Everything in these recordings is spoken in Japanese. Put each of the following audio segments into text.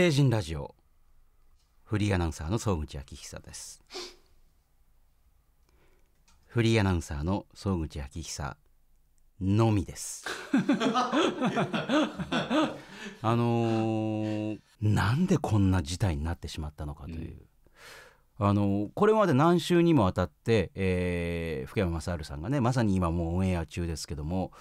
星人ラジオフリーアナウンサーの総口昭久ですフリーアナウンサーの総口昭久のみです あのー、なんでこんな事態になってしまったのかという、うん、あのこれまで何週にもわたって、えー、福山雅治さんがねまさに今もうオンエア中ですけども、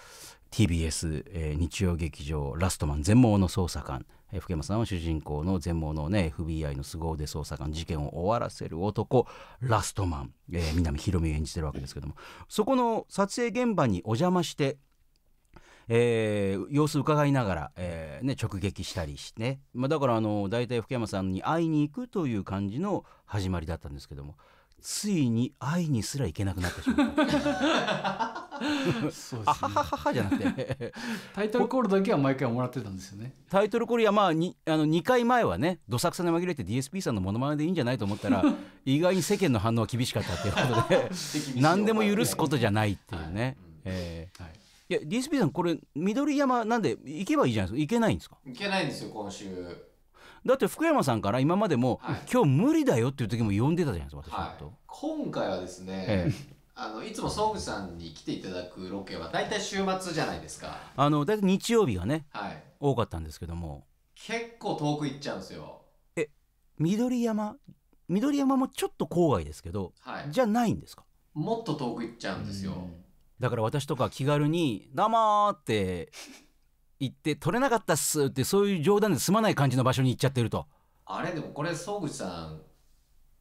TBS、えー、日曜劇場「ラストマン全盲の捜査官」えー、福山さんは主人公の全盲の、ね、FBI の凄腕捜査官事件を終わらせる男ラストマン、えー、南ひろみ演じてるわけですけどもそこの撮影現場にお邪魔してえー、様子伺いながら、えーね、直撃したりして、ね、まあ、だからあの大体福山さんに会いに行くという感じの始まりだったんですけどもついに愛にすら行けなくなってしまった そうですね、あははははじゃなくてタイトルコールだけは毎回もらってたんですよねタイトルコールやまあにあの2回前はねどさくさに紛れて DSP さんのものまねでいいんじゃないと思ったら 意外に世間の反応は厳しかったっていうことで 何でも許すことじゃないっていうね、はいえーはい、いや DSP さんこれ緑山なんで行けばいいじゃないですか行けないんですか行けないんですよ今週だって福山さんから今までも、はい、今日無理だよっていう時も呼んでたじゃないですか私と、はい、今回はですね、ええあのいつも総グさんに来ていただくロケは大体週末じゃないですかあの大体日曜日がね、はい、多かったんですけども結構遠く行っちゃうんですよえ緑山緑山もちょっと郊外ですけど、はい、じゃないんですかもっと遠く行っちゃうんですよだから私とか気軽に「生うって行って取れなかったっすってそういう冗談で済まない感じの場所に行っちゃってるとあれでもこれ総口さん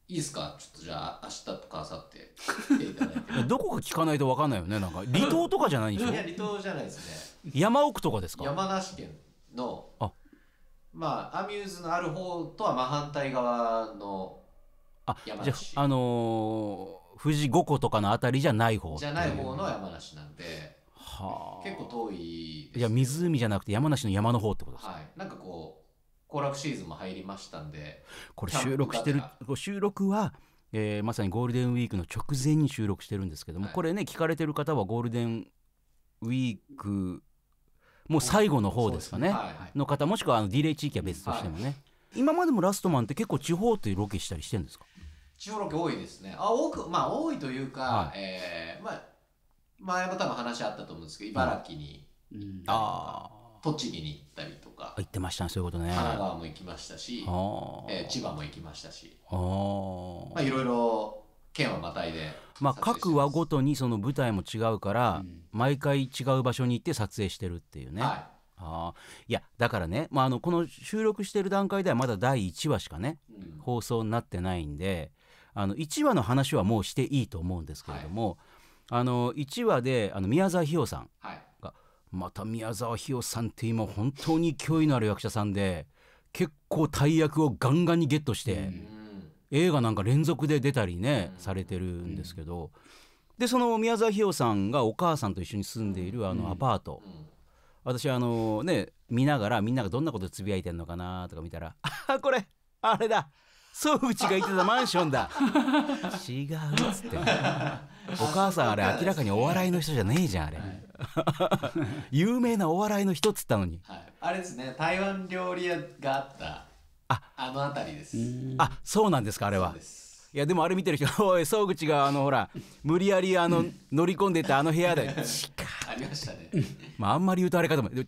いいっすかちょっとじゃあ明日とか明後日来ていただいてどこか聞かないと分かんないよねなんか離島とかじゃないんでしょいや離島じゃないですね山奥とかですか山梨県のあまあアミューズのある方とは真反対側の山梨あじゃああのー富士五湖とかのあたりじゃない方じゃない方の山梨なんではあ、結構遠いいや湖じゃなくて山梨の山の方ってことですか、はい、なんかこう行楽シーズンも入りましたんでこれ収録してる収録はえー、まさにゴールデンウィークの直前に収録してるんですけども、はい、これね聞かれてる方はゴールデンウィークもう最後の方ですかね、ねはいはい、の方もしくはあのディレイ地域は別としてもね、はい、今までも「ラストマン」って結構地方ってロケしたりしてるんですか地方ロケ多いですねあ多くまあ多いというか、はい、えー、まあ前も多分話あったと思うんですけど、茨城に、うん、あ栃木に行ったりとか。行ってましたそういうことね。神奈川も行きましたし、えー、千葉も行きましたし。あまあ、いろいろ県はまたいでまあ、各話ごとにその舞台も違うから、毎回違う場所に行って撮影してるっていうね。はい、あいやだからね、まあ、あのこの収録してる段階ではまだ第1話しかね、うん、放送になってないんであの1話の話はもうしていいと思うんですけれども、あの1話であの宮沢ひよさんが、はい、また宮沢ひよさんって今本当に勢いのある役者さんで結構大役をガンガンにゲットして、映画なんか連続で出たりね、されてるんですけど、でその宮沢ひよさんがお母さんと一緒に住んでいるあのアパート、私あのね見ながらみんながどんなことつぶやいてんのかなとか見たら「ああこれあれだ」。うちがいてたマンションだ 違うっつってお母さんあれ明らかにお笑いの人じゃねえじゃんあれ、有名なお笑いの人っつったのに、はい、あれですね台湾料理屋があったああの辺りですあそうなんですかあれはいやでもあれ見てる人おい総口があのほら無理やりあの乗り込んでったあの部屋で「ちか」ありましたね、まあ、あんまり言うとあれかと思う「違う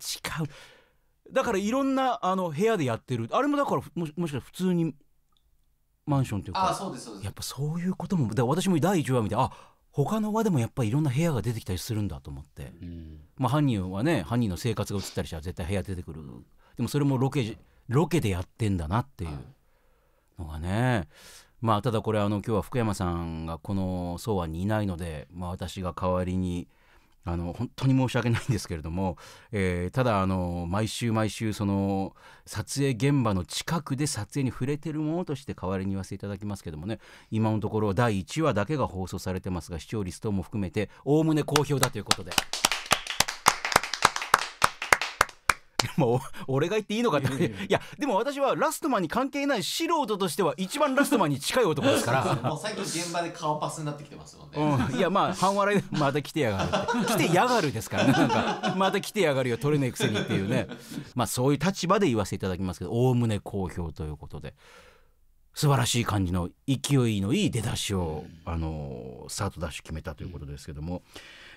だからいろんなあの部屋でやってるあれもだからもしもしかしたら普通にマンションというかあそうですそうですやっぱそういうこともだ私も第1話見てあ他の輪でもやっぱりいろんな部屋が出てきたりするんだと思って、うん、まあ、犯人はね犯人の生活が映ったりしたら絶対部屋出てくるでもそれもロケロケでやってんだなっていうのがね、まあただこれあの今日は福山さんがこの草案にいないので、まあ、私が代わりにあの本当に申し訳ないんですけれども、えー、ただあの毎週毎週その撮影現場の近くで撮影に触れてるものとして代わりに言わせていただきますけどもね今のところ第1話だけが放送されてますが視聴率等も含めておおむね好評だということで。もう俺が言っていいのかっていやでも私はラストマンに関係ない素人としては一番ラストマンに近い男ですから もう最近現場で顔パスになってきてますもんね、うん、いやまあ半笑いでまた来てやがるて来てやがるですからねなんかまた来てやがるよ取れねいくせにっていうねまあそういう立場で言わせていただきますけどおおむね好評ということで素晴らしい感じの勢いのいい出だしを、あのスタートダッシュ決めたということですけども、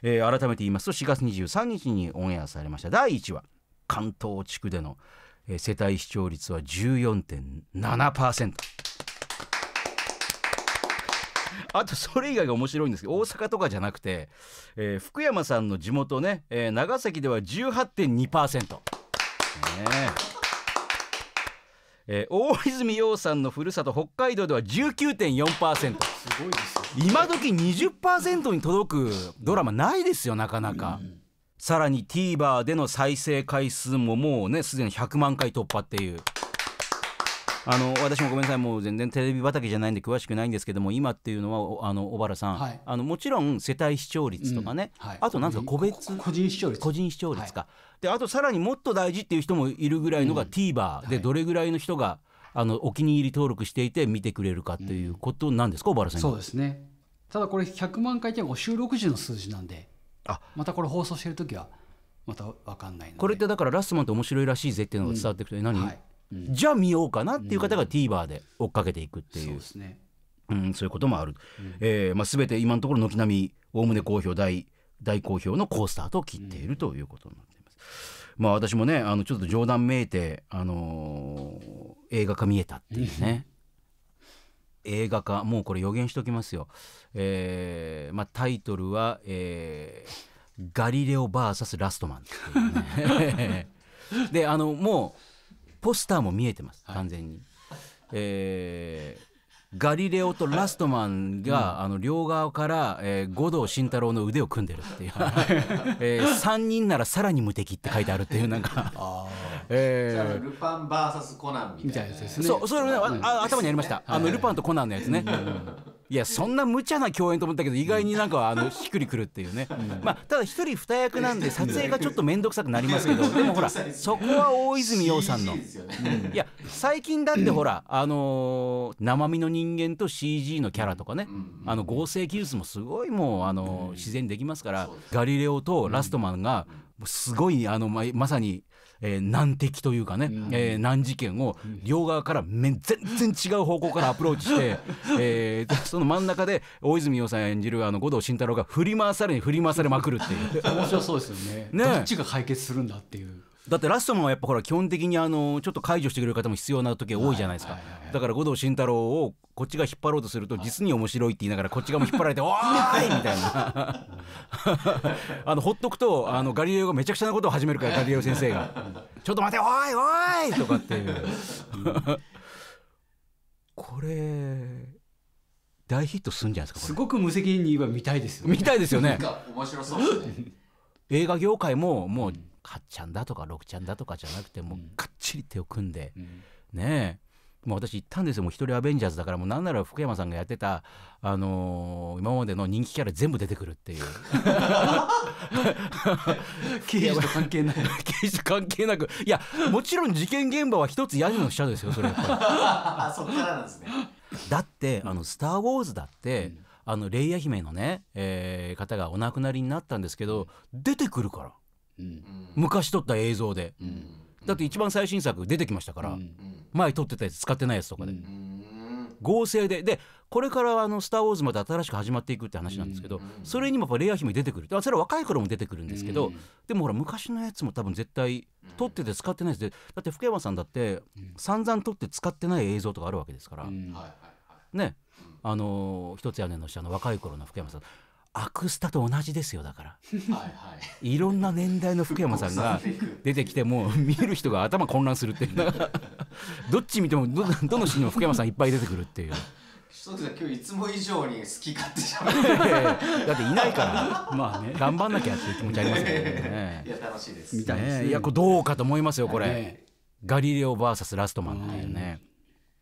えー、改めて言いますと4月23日にオンエアされました第1話「関東地区での、え世帯視聴率は14.7%。あとそれ以外が面白いんですけど大阪とかじゃなくて、えー、福山さんの地元ね、えー、長崎では18.2%。ねえー、大泉洋さんのふるさと北海道では19.4%すごい今時20%に届くドラマないですよなかなか。うんさらに TVer での再生回数ももうねすでに100万回突破っていう。あの私もごめんなさい、もう全然テレビ畑じゃないんで詳しくないんですけども、今っていうのは、あの小原さん、はい、あのもちろん世帯視聴率とかね、うんはい、あとなんか、個別個人視聴率個人視聴率か、はい、で、あとさらにもっと大事っていう人もいるぐらいのが TVer で、どれぐらいの人が、あのお気に入り登録していて見てくれるかということなんですか、小原さんそうですねただこれ、100万回って収録時の数字なんで。あまたこれ放送してる時はまた分かんないこれってだから「ラストマンって面白いらしいぜ」っていうのが伝わっていくと、うん、何、はいうん、じゃあ見ようかなっていう方が TVer で追っかけていくっていう、そうですねうん、そういうこともある、うん、えー、まあ、全て今のところ軒並みおおむね好評大大好評の好スタートを切っているということになっています。まあ、私もねあのちょっと冗談めいて、あのー、映画化見えたっていうね、映画化もうこれ予言しておきますよ、えーまあ、タイトルは、えー「ガリレオ VS ラストマン」ね であのもうポスターも見えてます完全に、はい、えーガリレオとラストマンが、あの両側から、えー、五道慎太郎の腕を組んでるっていう、えー、3人ならさらに無敵って書いてあるっていうなんかえー、ルパン VS コナンみたいな、ね、そうそれね、頭にありました、あのルパンとコナンのやつね、いやそんな無茶な共演と思ったけど意外になんかあの ひっくりくるっていうね、まあただ一人二役なんで撮影がちょっと面倒くさくなりますけどでもほら そこは大泉洋さんの、いや最近だってほらあの生身の人間と CG のキャラとかね、あの合成技術もすごいもうあの自然にできますから「ガリレオ」と「ラストマン」がすごいあのままさにえー、難敵というかね、うん、えー、難事件を両側からめ全然違う方向からアプローチして、えー、その真ん中で大泉洋さん演じるあの五藤慎太郎が振り回されに振り回されまくるっていう面白そうですよねねどっちが解決するんだっていうだってラストマンはやっぱほら基本的にあのちょっと解除してくれる方も必要な時多いじゃないですか、だから護道慎太郎をこっちが引っ張ろうとすると実に面白いって言いながらこっち側も引っ張られて「おーい!」みたいな あのほっとくとあのガリレオがめちゃくちゃなことを始めるからガリレオ先生が「ちょっと待ておいおい!」とかっていうこれ大ヒットすんじゃないですかすごく無責任に言えば見たいですよね見たいですよね面白そう、ね、映画業界ももう8ちゃんだとか6ちゃんだとかじゃなくてもうがっちり手を組んで、ねえもう私行ったんですよ、もう一人アベンジャーズだから、もうなんなら福山さんがやってた、あのー、今までの人気キャラ全部出てくるっていう。刑事と関係ない。刑事と関係なく、いや、もちろん事件現場は一つ屋根の下ですよ、それやっぱり。そっからなんですね。だって、あの、スター・ウォーズだって、うん、あの、レイヤ姫のね、えー、方がお亡くなりになったんですけど、出てくるから。うん、昔撮った映像で、うん、だって一番最新作出てきましたから、うん、前撮ってたやつ使ってないやつとかで、合成ででこれからあの「スター・ウォーズ」また新しく始まっていくって話なんですけど、それにもやっぱレア姫出てくるそれは若い頃も出てくるんですけど、でもほら昔のやつも多分絶対撮ってて使ってないでつでだって福山さんだって散々撮って使ってない映像とかあるわけですから、ねあの一つ屋根の下の若い頃の福山さんアクスタと同じですよだからはい、いろんな年代の福山さんが出てきても見る人が頭混乱するっていう どっち見てもどどのシーンも福山さんいっぱい出てくるっていう。そうです今日いつも以上に好き勝手しゃべるだっていないからまあね頑張んなきゃっていう気持ちありますけどねいや楽しいですいですね、いやこれどうかと思いますよこれ、はガリレオ VS ラストマンっていうね、はい、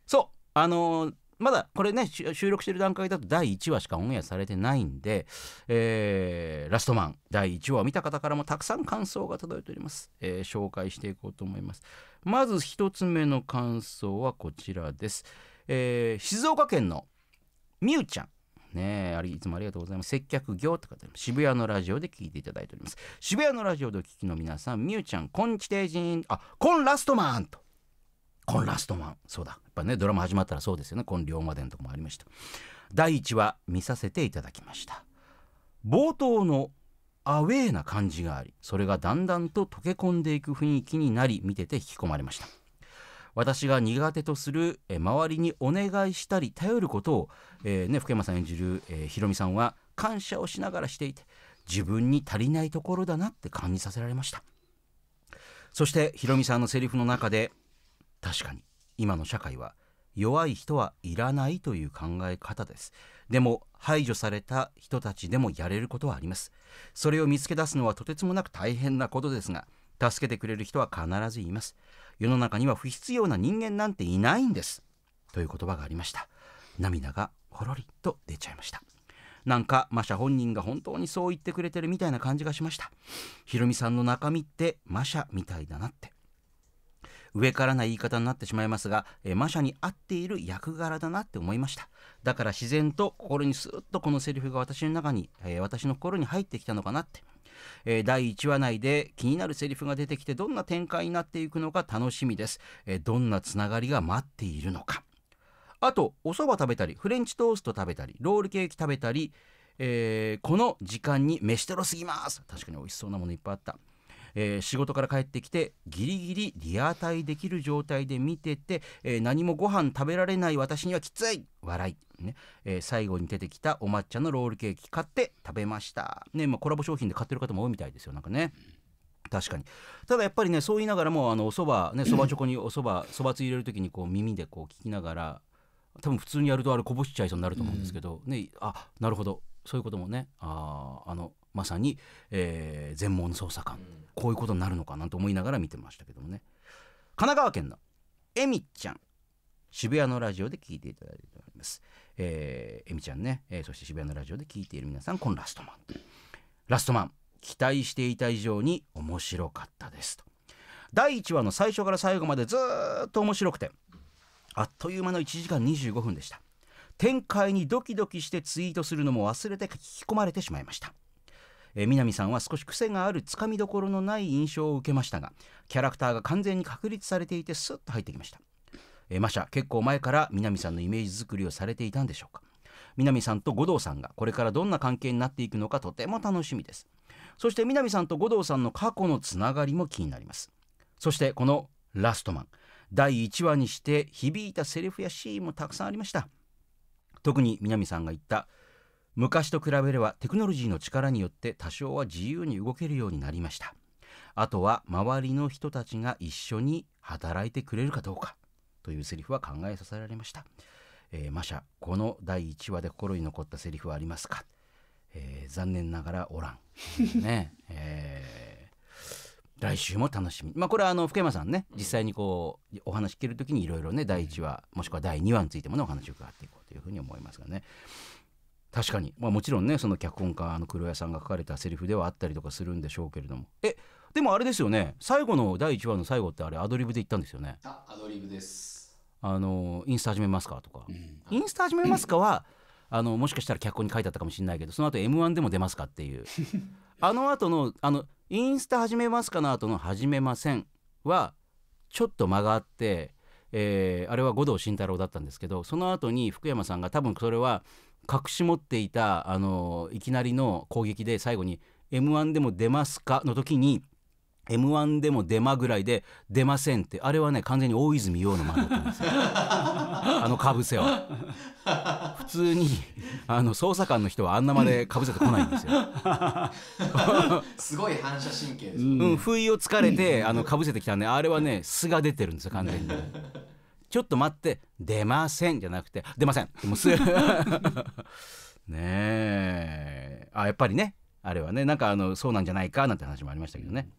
そうあのーまだこれね収録してる段階だと第1話しかオンエアされてないんで、えー、ラストマン第1話を見た方からもたくさん感想が届いております、えー、紹介していこうと思いますまず1つ目の感想はこちらです、えー、静岡県のみゆちゃんねあいつもありがとうございます接客業って方渋谷のラジオで聞いていただいております渋谷のラジオでお聞きの皆さんみゆちゃんこんちていじんあこんラストマンとコン・ラストマンそうだやっぱねドラマ始まったらそうですよねコン・龍馬伝とかもありました第1話見させていただきました冒頭のアウェーな感じがありそれがだんだんと溶け込んでいく雰囲気になり見てて引き込まれました私が苦手とする周りにお願いしたり頼ることを、えー、ね、福山さん演じる、えー、ひろみさんは感謝をしながらしていて自分に足りないところだなって感じさせられましたそしてひろみさんのセリフの中で確かに今の社会は弱い人はいらないという考え方ですでも排除された人たちでもやれることはありますそれを見つけ出すのはとてつもなく大変なことですが助けてくれる人は必ずいます世の中には不必要な人間なんていないんですという言葉がありました涙がほろりと出ちゃいましたなんかマシャ本人が本当にそう言ってくれてるみたいな感じがしましたひろみさんの中身ってマシャみたいだなって上からな言い方になってしまいますが、えー、マシャに合っている役柄だなって思いましただから自然と心にスーッとこのセリフが私の中に、えー、私の心に入ってきたのかなってえー、第1話内で気になるセリフが出てきてどんな展開になっていくのか楽しみです、えー、どんなつながりが待っているのかあとお蕎麦食べたりフレンチトースト食べたりロールケーキ食べたり、えー、この時間に飯テロすぎます確かに美味しそうなものいっぱいあったえー、仕事から帰ってきてギリギリリアタイできる状態で見てて、えー、何もご飯食べられない私にはきつい笑いね、えー、最後に出てきたお抹茶のロールケーキ買って食べましたね、まあ、コラボ商品で買ってる方も多いみたいですよなんかね。確かにただやっぱりねそう言いながらもあのおそばねそばチョコに おそばそばつ入れる時にこう耳でこう聞きながら多分普通にやるとあれこぼしちゃいそうになると思うんですけど、うん、ねあなるほどそういうこともねああのまさに、えー、全盲の捜査官、うん、こういうことになるのかなと思いながら見てましたけどもね神奈川県のえみちゃん渋谷のラジオで聞いていただいております。えー、えみちゃんね、えー、そして渋谷のラジオで聞いている皆さん、このラストマン。ラストマン、期待していた以上に面白かったですと。第1話の最初から最後までずっと面白くて、あっという間の1時間25分でした。展開にドキドキしてツイートするのも忘れて書き込まれてしまいました。えー、南さんは少し癖があるつかみどころのない印象を受けましたがキャラクターが完全に確立されていてスッと入ってきました、えー、マシャ結構前から南さんのイメージ作りをされていたんでしょうか南さんと五道さんがこれからどんな関係になっていくのかとても楽しみですそして南さんと五道さんの過去のつながりも気になりますそしてこのラストマン第1話にして響いたセリフやシーンもたくさんありました特に南さんが言った「昔と比べればテクノロジーの力によって多少は自由に動けるようになりましたあとは周りの人たちが一緒に働いてくれるかどうかというセリフは考えさせられました、えー、マシャこの第1話で心に残ったセリフはありますか、えー、残念ながらおらん ねえー、来週も楽しみ、まあ、これはあの福山さんね実際にこうお話聞ける時にいろいろね第1話もしくは第2話についてもねお話を伺っていこうというふうに思いますがね確かに、まあ、もちろんねその脚本家の黒谷さんが書かれたセリフではあったりとかするんでしょうけれどもえでもあれですよね最後の第1話の最後ってあれアドリブで言ったんですよねあアドリブですあのインスタ始めますかとか、うん、インスタ始めますかは、うん、あのもしかしたら脚本に書いてあったかもしれないけどその後 m 1でも出ますかっていう あの後のあのインスタ始めますかの後の始めませんはちょっと間があってえー、あれは五道慎太郎だったんですけどその後に福山さんが多分それは隠し持っていたあのいきなりの攻撃で最後に「m 1でも出ますか?」の時に「m 1でも出まぐらいで出ませんってあれはね完全に大泉洋の間だったんですよ あのかぶせは普通にあの捜査官の人はあんなまでかぶせてこないんですよ すごい反射神経ね、うん不意をつかれてあのかぶせてきたんであれはね素が出てるんですよ完全に。ちょっと待って出ませんじゃなくて出ませんもうす ねえあやっぱりねあれはねなんかあのそうなんじゃないかなんて話もありましたけどね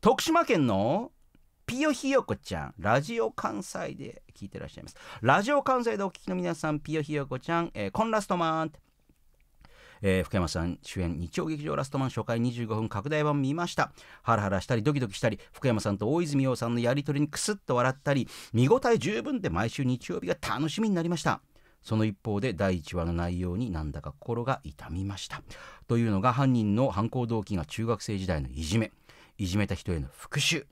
徳島県のピヨヒヨコちゃんラジオ関西で聞いてらっしゃいますラジオ関西でお聞きの皆さんピヨヒヨコちゃん、えー、コンラストマンえー、福山さん主演日曜劇場ラストマン初回25分拡大版見ましたハラハラしたりドキドキしたり福山さんと大泉洋さんのやり取りにクスッと笑ったり見応え十分で毎週日曜日が楽しみになりましたその一方で第1話の内容になんだか心が痛みましたというのが犯人の犯行動機が中学生時代のいじめいじめた人への復讐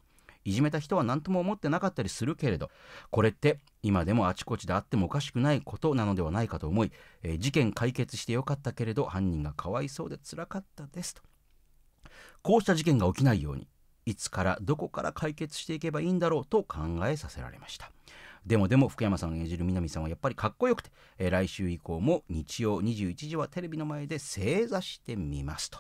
いじめた人は何とも思ってなかったりするけれどこれって今でもあちこちであってもおかしくないことなのではないかと思い、えー、事件解決してよかったけれど犯人がかわいそうでつらかったですとこうした事件が起きないようにいつからどこから解決していけばいいんだろうと考えさせられました。でもでも福山さん演じる南さんはやっぱりかっこよくて、えー、来週以降も日曜21時はテレビの前で正座してみますと。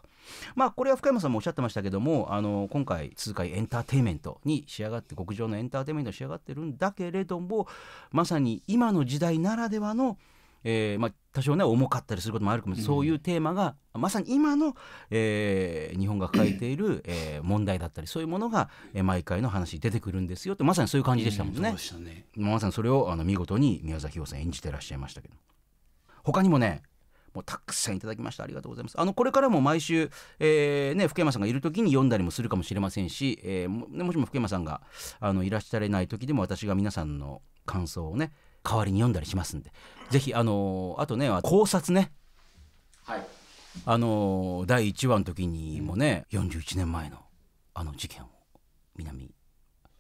まあこれは福山さんもおっしゃってましたけどもあの今回痛快エンターテインメントに仕上がって極上のエンターテインメントに仕上がってるんだけれどもまさに今の時代ならではの「えーまあ、多少ね重かったりすることもあるかもしれない、そういうテーマがまさに今の、えー、日本が抱えている、えー、問題だったりそういうものが、えー、毎回の話出てくるんですよってまさにそういう感じでしたもんね。うんねまさにそれをあの見事に宮崎洋さん演じてらっしゃいましたけど他にもねもうたくさんいただきましたありがとうございますあのこれからも毎週、えーね、福山さんがいる時に読んだりもするかもしれませんし、えー、もしも福山さんがあのいらっしゃれない時でも私が皆さんの感想をね代わりに読んだりしますんで、ぜひあのあとね考察ねはいあの第1話の時にもね41年前のあの事件を南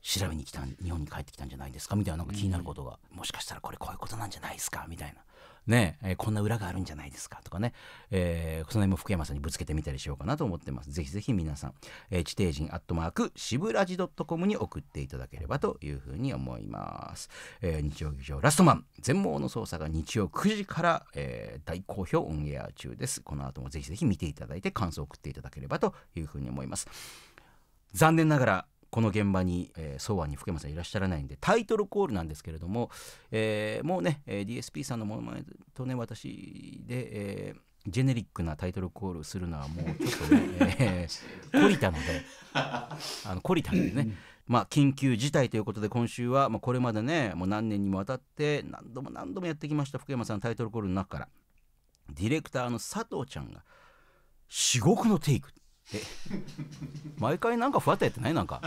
調べに来た日本に帰ってきたんじゃないですかみたいななんか気になることが、もしかしたらこれこういうことなんじゃないですかみたいなねえー、こんな裏があるんじゃないですかとかね、えー、その辺も福山さんにぶつけてみたりしようかなと思ってます。ぜひぜひ皆さん、えー、地底人アットマーク、渋ラジ com に送っていただければというふうに思います。えー、日曜劇場ラストマン、全盲の捜査が日曜9時から、えー、大好評オンエア中です。この後もぜひぜひ見ていただいて感想を送っていただければというふうに思います。残念ながらこの現場に、えー、総案に福山さんいらっしゃらないんでタイトルコールなんですけれども、えー、もうね、えー、DSP さんのものまねとね私で、えー、ジェネリックなタイトルコールするのはもうちょっとね、えー、懲りたのであの懲りたのでね、まあ、緊急事態ということで今週は、まあ、これまでねもう何年にもわたって何度も何度もやってきました福山さんタイトルコールの中からディレクターの佐藤ちゃんが至極のテイクえ毎回なんかふわっとやってないなんか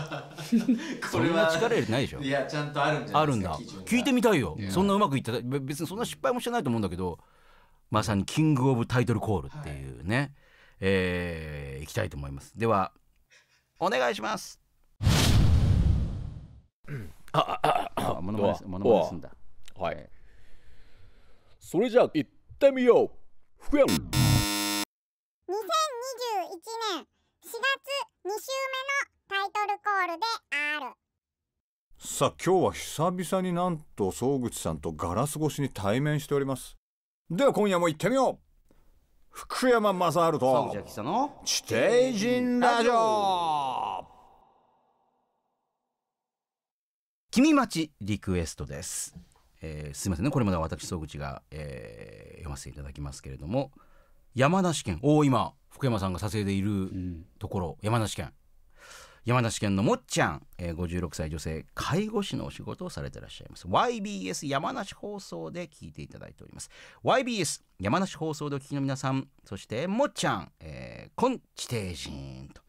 これは力入れてないでしょいやちゃんとあるんじゃないですかあるんだ聞いてみたいよそんなうまくいった別にそんな失敗もしてないと思うんだけどまさにキングオブタイトルコールっていうね、はい、えー、いきたいと思いますではお願いしますああああ物まね物まねすはい、それじゃあ行ってみよう福山2021年4月2週目のタイトルコールであるさあ今日は久々になんと総口さんとガラス越しに対面しておりますでは今夜も行ってみよう福山雅治と地底人ラジオ君町リクエストです、えー、すみませんねこれまで私総口が、えー、読ませていただきますけれども山梨県大井間福山さんが撮影でいるところ、うん、山梨県山梨県のもっちゃん、えー、56歳女性介護士のお仕事をされてらっしゃいます YBS 山梨放送で聞いていただいております YBS 山梨放送でお聞きの皆さんそしてもっちゃん、えー、コン地底人と、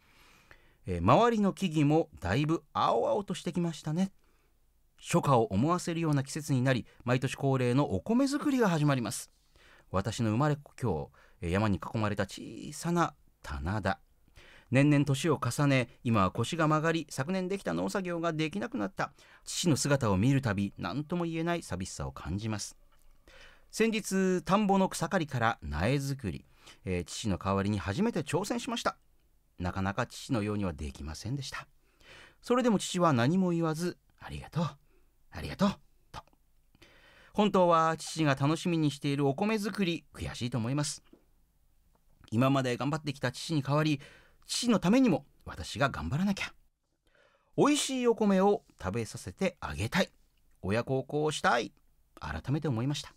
えー、周りの木々もだいぶ青々としてきましたね初夏を思わせるような季節になり毎年恒例のお米作りが始まります私の生まれ故郷山に囲まれた小さな棚田年々年を重ね今は腰が曲がり昨年できた農作業ができなくなった父の姿を見るたび何とも言えない寂しさを感じます先日田んぼの草刈りから苗作り、えー、父の代わりに初めて挑戦しましたなかなか父のようにはできませんでしたそれでも父は何も言わずありがとうありがとうと本当は父が楽しみにしているお米作り悔しいと思います今まで頑張ってきた父に代わり父のためにも私が頑張らなきゃ美味しいお米を食べさせてあげたい親孝行をしたい改めて思いました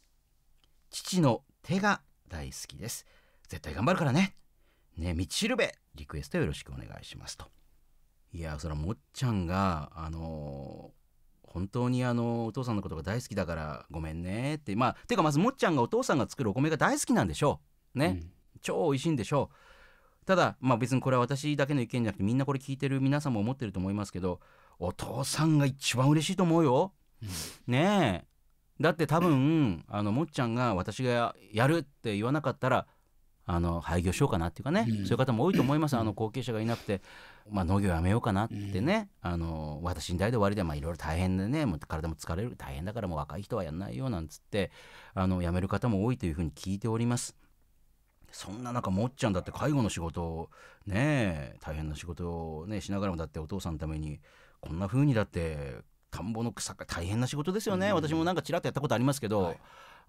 父の手が大好きです絶対頑張るからねね道しるべリクエストよろしくお願いしますといやそれもっちゃんがあのー、本当にあのお父さんのことが大好きだからごめんねってまあてかまずもっちゃんがお父さんが作るお米が大好きなんでしょうね、うん超美味しいんでしょうただまあ別にこれは私だけの意見じゃなくてみんなこれ聞いてる皆さんも思ってると思いますけどお父さんが一番嬉しいと思うよ、ねえだって多分あのもっちゃんが私がやるって言わなかったらあの廃業しようかなっていうかね、うん、そういう方も多いと思います、あの後継者がいなくて、まあ、農業やめようかなってね、うん、あの私に代で終わりで、まあ、いろいろ大変でねもう体も疲れる大変だからもう若い人はやんないよなんつってあの辞める方も多いというふうに聞いております。そんな中もっちゃんだって介護の仕事をね大変な仕事をねしながらもだってお父さんのためにこんな風にだって田んぼの草が大変な仕事ですよね、うん、私もなんかちらっとやったことありますけど、はい、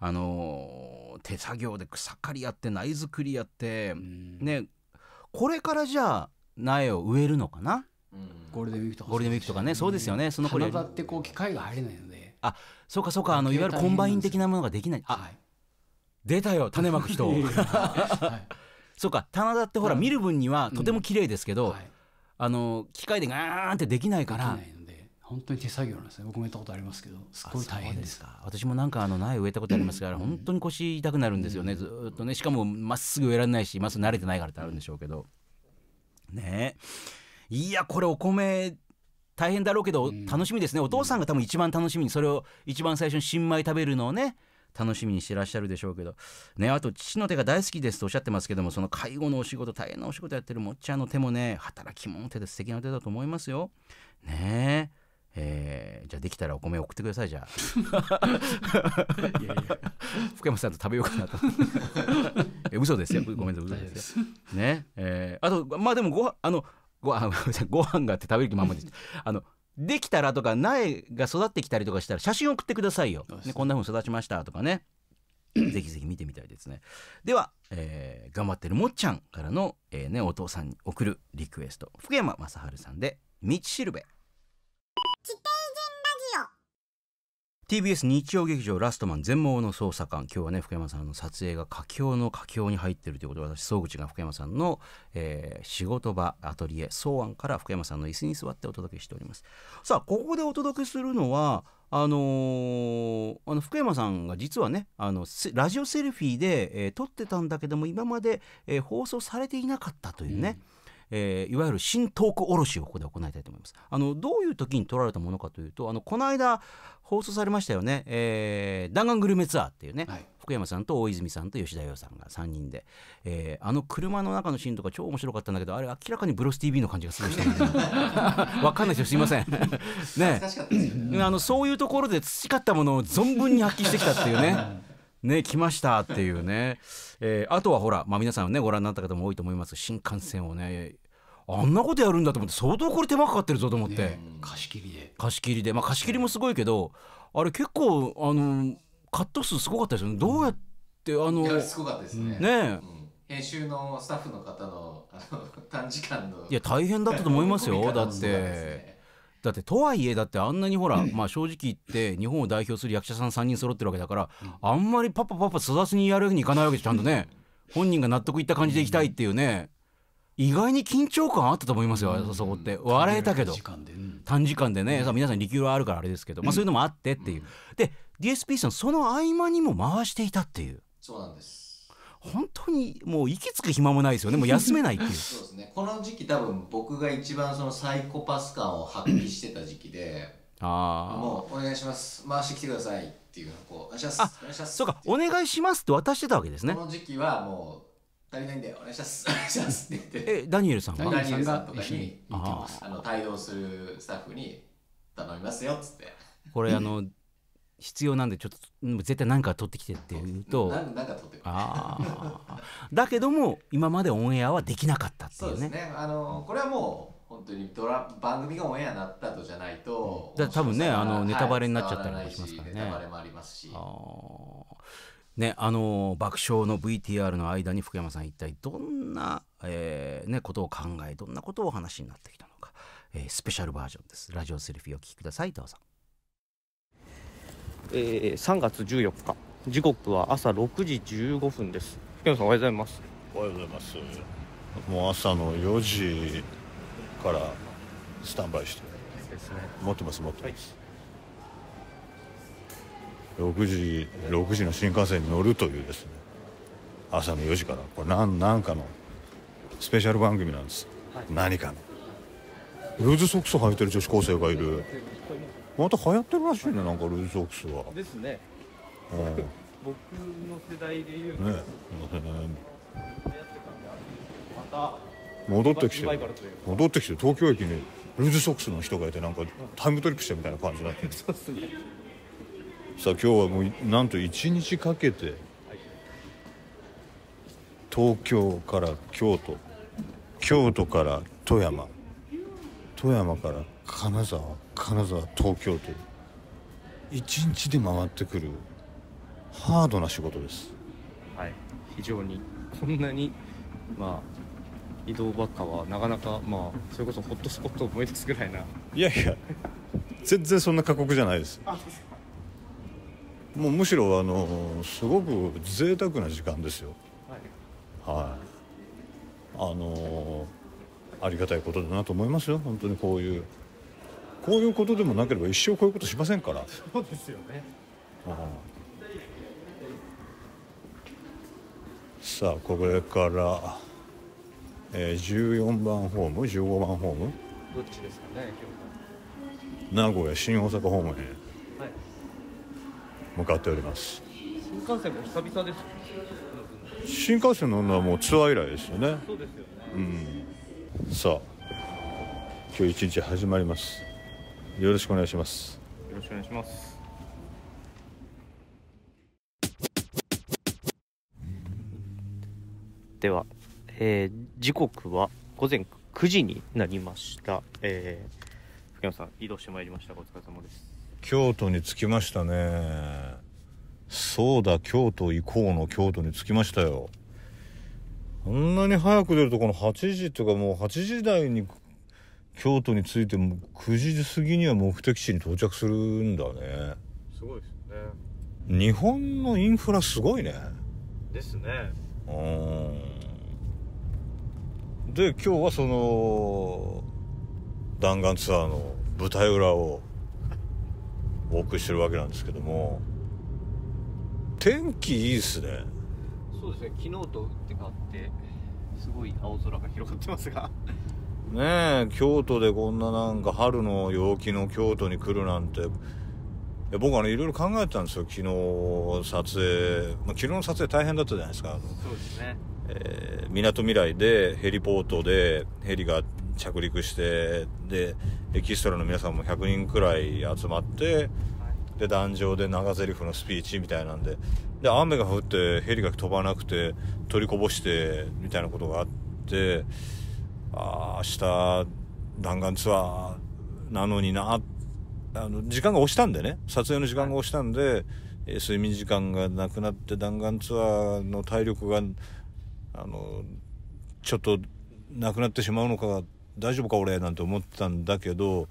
あの手作業で草刈りやって苗作りやって、うん、ねこれからじゃあ苗を植えるのかな、うん、ゴールデンウィークとか、ね、ゴールデンウィークとかね、そうですよねその頃ってこう機械が入れないのであそうかそうかあのいわゆるコンバイン的なものができない、はい、あ、出たよ種まく人はい、そうか棚田ってほら、見る分にはとても綺麗ですけど、うんはい、あの機械でガーンってできないから本当に手作業なんですね僕もやったことありますけどすごい大変です私もなんかあの苗植えたことありますから、ん、本当に腰痛くなるんですよね、ずっとねしかもまっすぐ植えられないしまっすぐ慣れてないからってあるんでしょうけど、ねいやこれお米大変だろうけど楽しみですね、お父さんが多分一番楽しみにそれを一番最初に新米食べるのをね楽しみにしてらっしゃるでしょうけど、ね、あと父の手が大好きですとおっしゃってますけどもその介護のお仕事大変なお仕事やってるもっちゃんの手もね働き者手で素敵な手だと思いますよ。ねえ。えー、じゃあできたらお米送ってくださいじゃあ いやいや福山さんと食べようかなとえ 嘘ですよごめんなさい嘘ですよねえー、あとまあでもご飯あのご飯ご飯があって食べる気まんまであのできたらとか苗が育ってきたりとかしたら写真送ってくださいよ、ね、こんな風に育ちましたとかね ぜひぜひ見てみたいですねでは、えー、頑張ってるもっちゃんからの、えーね、お父さんに送るリクエスト福山雅治さんで「道しるべ」TBS 日曜劇場「ラストマン全盲の捜査官」今日はね福山さんの撮影が佳境の佳境に入ってるということで私総口が福山さんの、えー、仕事場アトリエ草案から福山さんの椅子に座ってお届けしておりますさあここでお届けするのはあのー、あの福山さんが実はねあのラジオセルフィーで、えー、撮ってたんだけども今まで、えー、放送されていなかったというね、うんえー、いわゆる新トーク卸をここで行いたいと思います。あのどういう時に撮られたものかというとあのこの間放送されましたよね「えー、弾丸グルメツアー」っていうね、はい、福山さんと大泉さんと吉田洋さんが3人で、えー、あの車の中のシーンとか超面白かったんだけどあれ明らかにブロス TV の感じがすごいしたん分 かんないですよすいません。ね、ね、あのそういうところで培ったものを存分に発揮してきたっていうね。ね来ましたっていうね、えー、あとはほら、まあ、皆さんねご覧になった方も多いと思います新幹線をねあんなことやるんだと思って相当これ手間かかってるぞと思って、ね、貸し切りで貸し切りでまあ貸し切りもすごいけどあれ結構あのカット数すごかったですよねどうやって、あのすごかったですねね、うん編集のスタッフの方のあの 短時間のいや大変だったと思いますよ、ね、だってだってとはいえだってあんなにほら、まあ正直言って日本を代表する役者さん3人揃ってるわけだから、あんまりパパパパ育つにやるようにいかないわけちゃんとね本人が納得いった感じでいきたいっていうね。意外に緊張感あったと思いますよ、うん、そこって笑えたけど短時間でね、うん、皆さん力量あるからあれですけど、まあ、そういうのもあってっていう、うん、で DSP さんその合間にも回していたっていうそうなんです本当にもう息つく暇もないですよね もう休めないっていうそうですねこの時期多分僕が一番そのサイコパス感を発揮してた時期であもうお願いします回してきてくださいっていうのこうお願いしますお願いしますそうかお願いしますって渡してたわけですねこの時期はもう足りないんでお願いします お願いしますって言ってえダニエルさんはダニエルさんとかにあの対応するスタッフに頼みますよっつってこれあの必要なんでちょっと絶対何か取ってきてっていうとあだけども今までオンエアはできなかったっていうね。そうですねあのこれはもう本当にドラ番組がオンエアになったとじゃないと、うん、多分ねあのネタバレになっちゃったりしますからね。ネタバレもありますしね、あの爆笑の VTR の間に福山さん一体どんな、えーね、ことを考えどんなことをお話になってきたのか、えー、スペシャルバージョンですラジオセルフィーお聴きくださいどうぞ。えー、3月14日時刻は朝6時15分ですさんおはようございますおはようございますもう朝の4時からスタンバイして持ってます持ってます、はい、6時6時の新幹線に乗るというですね朝の4時からこれ何何かのスペシャル番組なんです、はい、何かのルーズソックスを履いてる女子高生がいるまた流行ってるらしいねなんかルーズソックスはですね、うん、僕の世代でいうとねま戻ってきて戻ってきて東京駅にルーズソックスの人がいてなんかタイムトリップしたみたいな感じになって さあ今日はもうなんと1日かけて東京から京都京都から富山富山から金沢金沢東京と一日で回ってくるハードな仕事ですはい非常にこんなにまあ移動ばっかはなかなかまあそれこそホットスポットを思い出すぐらいないやいや全然そんな過酷じゃないですもうむしろあのすごく贅沢な時間ですよはい、あのありがたいことだなと思いますよ本当にこういうこういうことでもなければ一生こういうことしませんからそうですよねさあこれから、えー、14番ホーム15番ホームどっちですかね今日名古屋新大阪ホームへ向かっております、新幹線も久々です新幹線乗るのはもうツアー以来ですよねそうですよねうんさあ今日一日始まりますよろしくお願いしますよろしくお願いしますでは、えー、時刻は午前9時になりました、えー、福山さん移動してまいりましたお疲れ様です京都に着きましたねそうだ京都行こうの京都に着きましたよこんなに早く出るとこの8時とかもう8時台に京都に着いても9時過ぎには目的地に到着するんだねすごいですね日本のインフラすごいねですねうんで今日はその弾丸ツアーの舞台裏をお送りしてるわけなんですけども天気いいっすねそうですね昨日と打って変わってすごい青空が広がってますがねえ京都でこんななんか春の陽気の京都に来るなんて僕はねいろいろ考えてたんですよ昨日撮影、まあ、昨日の撮影大変だったじゃないですかそうですねみなとみらいでヘリポートでヘリが着陸してでエキストラの皆さんも100人くらい集まって、で壇上で長台詞のスピーチみたいなんでで雨が降ってヘリが飛ばなくて取りこぼしてみたいなことがあって。あ明日弾丸ツアーなのになあの時間が押したんでね撮影の時間が押したんで、え睡眠時間がなくなって弾丸ツアーの体力があのちょっとなくなってしまうのか大丈夫か俺なんて思ってたんだけど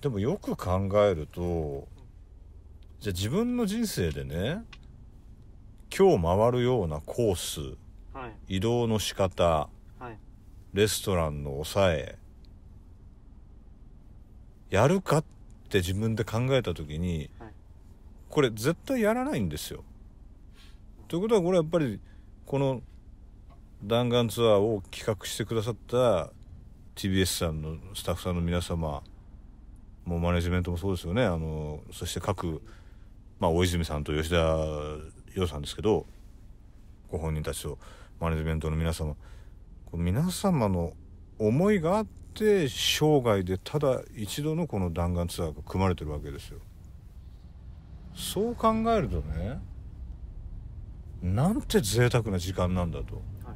でもよく考えるとじゃあ自分の人生でね今日回るようなコース、はい、移動の仕方レストランの抑え、やるかって自分で考えた時に、これ絶対やらないんですよ。ということはこれやっぱりこの弾丸ツアーを企画してくださった TBS さんのスタッフさんの皆様もうマネジメントもそうですよねあのそして各、まあ、大泉さんと吉田洋さんですけどご本人たちとマネジメントの皆様皆様の思いがあって生涯でただ一度のこの弾丸ツアーが組まれてるわけですよそう考えるとねなんて贅沢な時間なんだと、は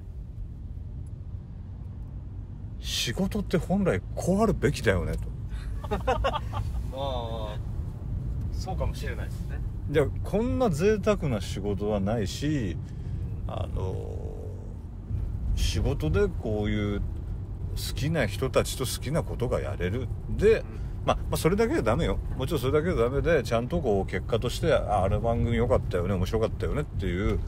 い、仕事って本来こうあるべきだよねと まあそうかもしれないですねじゃこんな贅沢な仕事はないしあの仕事でこういう好きな人たちと好きなことがやれるで、まあ、まあ、それだけじゃダメよもちろんそれだけじゃダメでちゃんとこう結果としてあの番組良かったよね面白かったよねっていう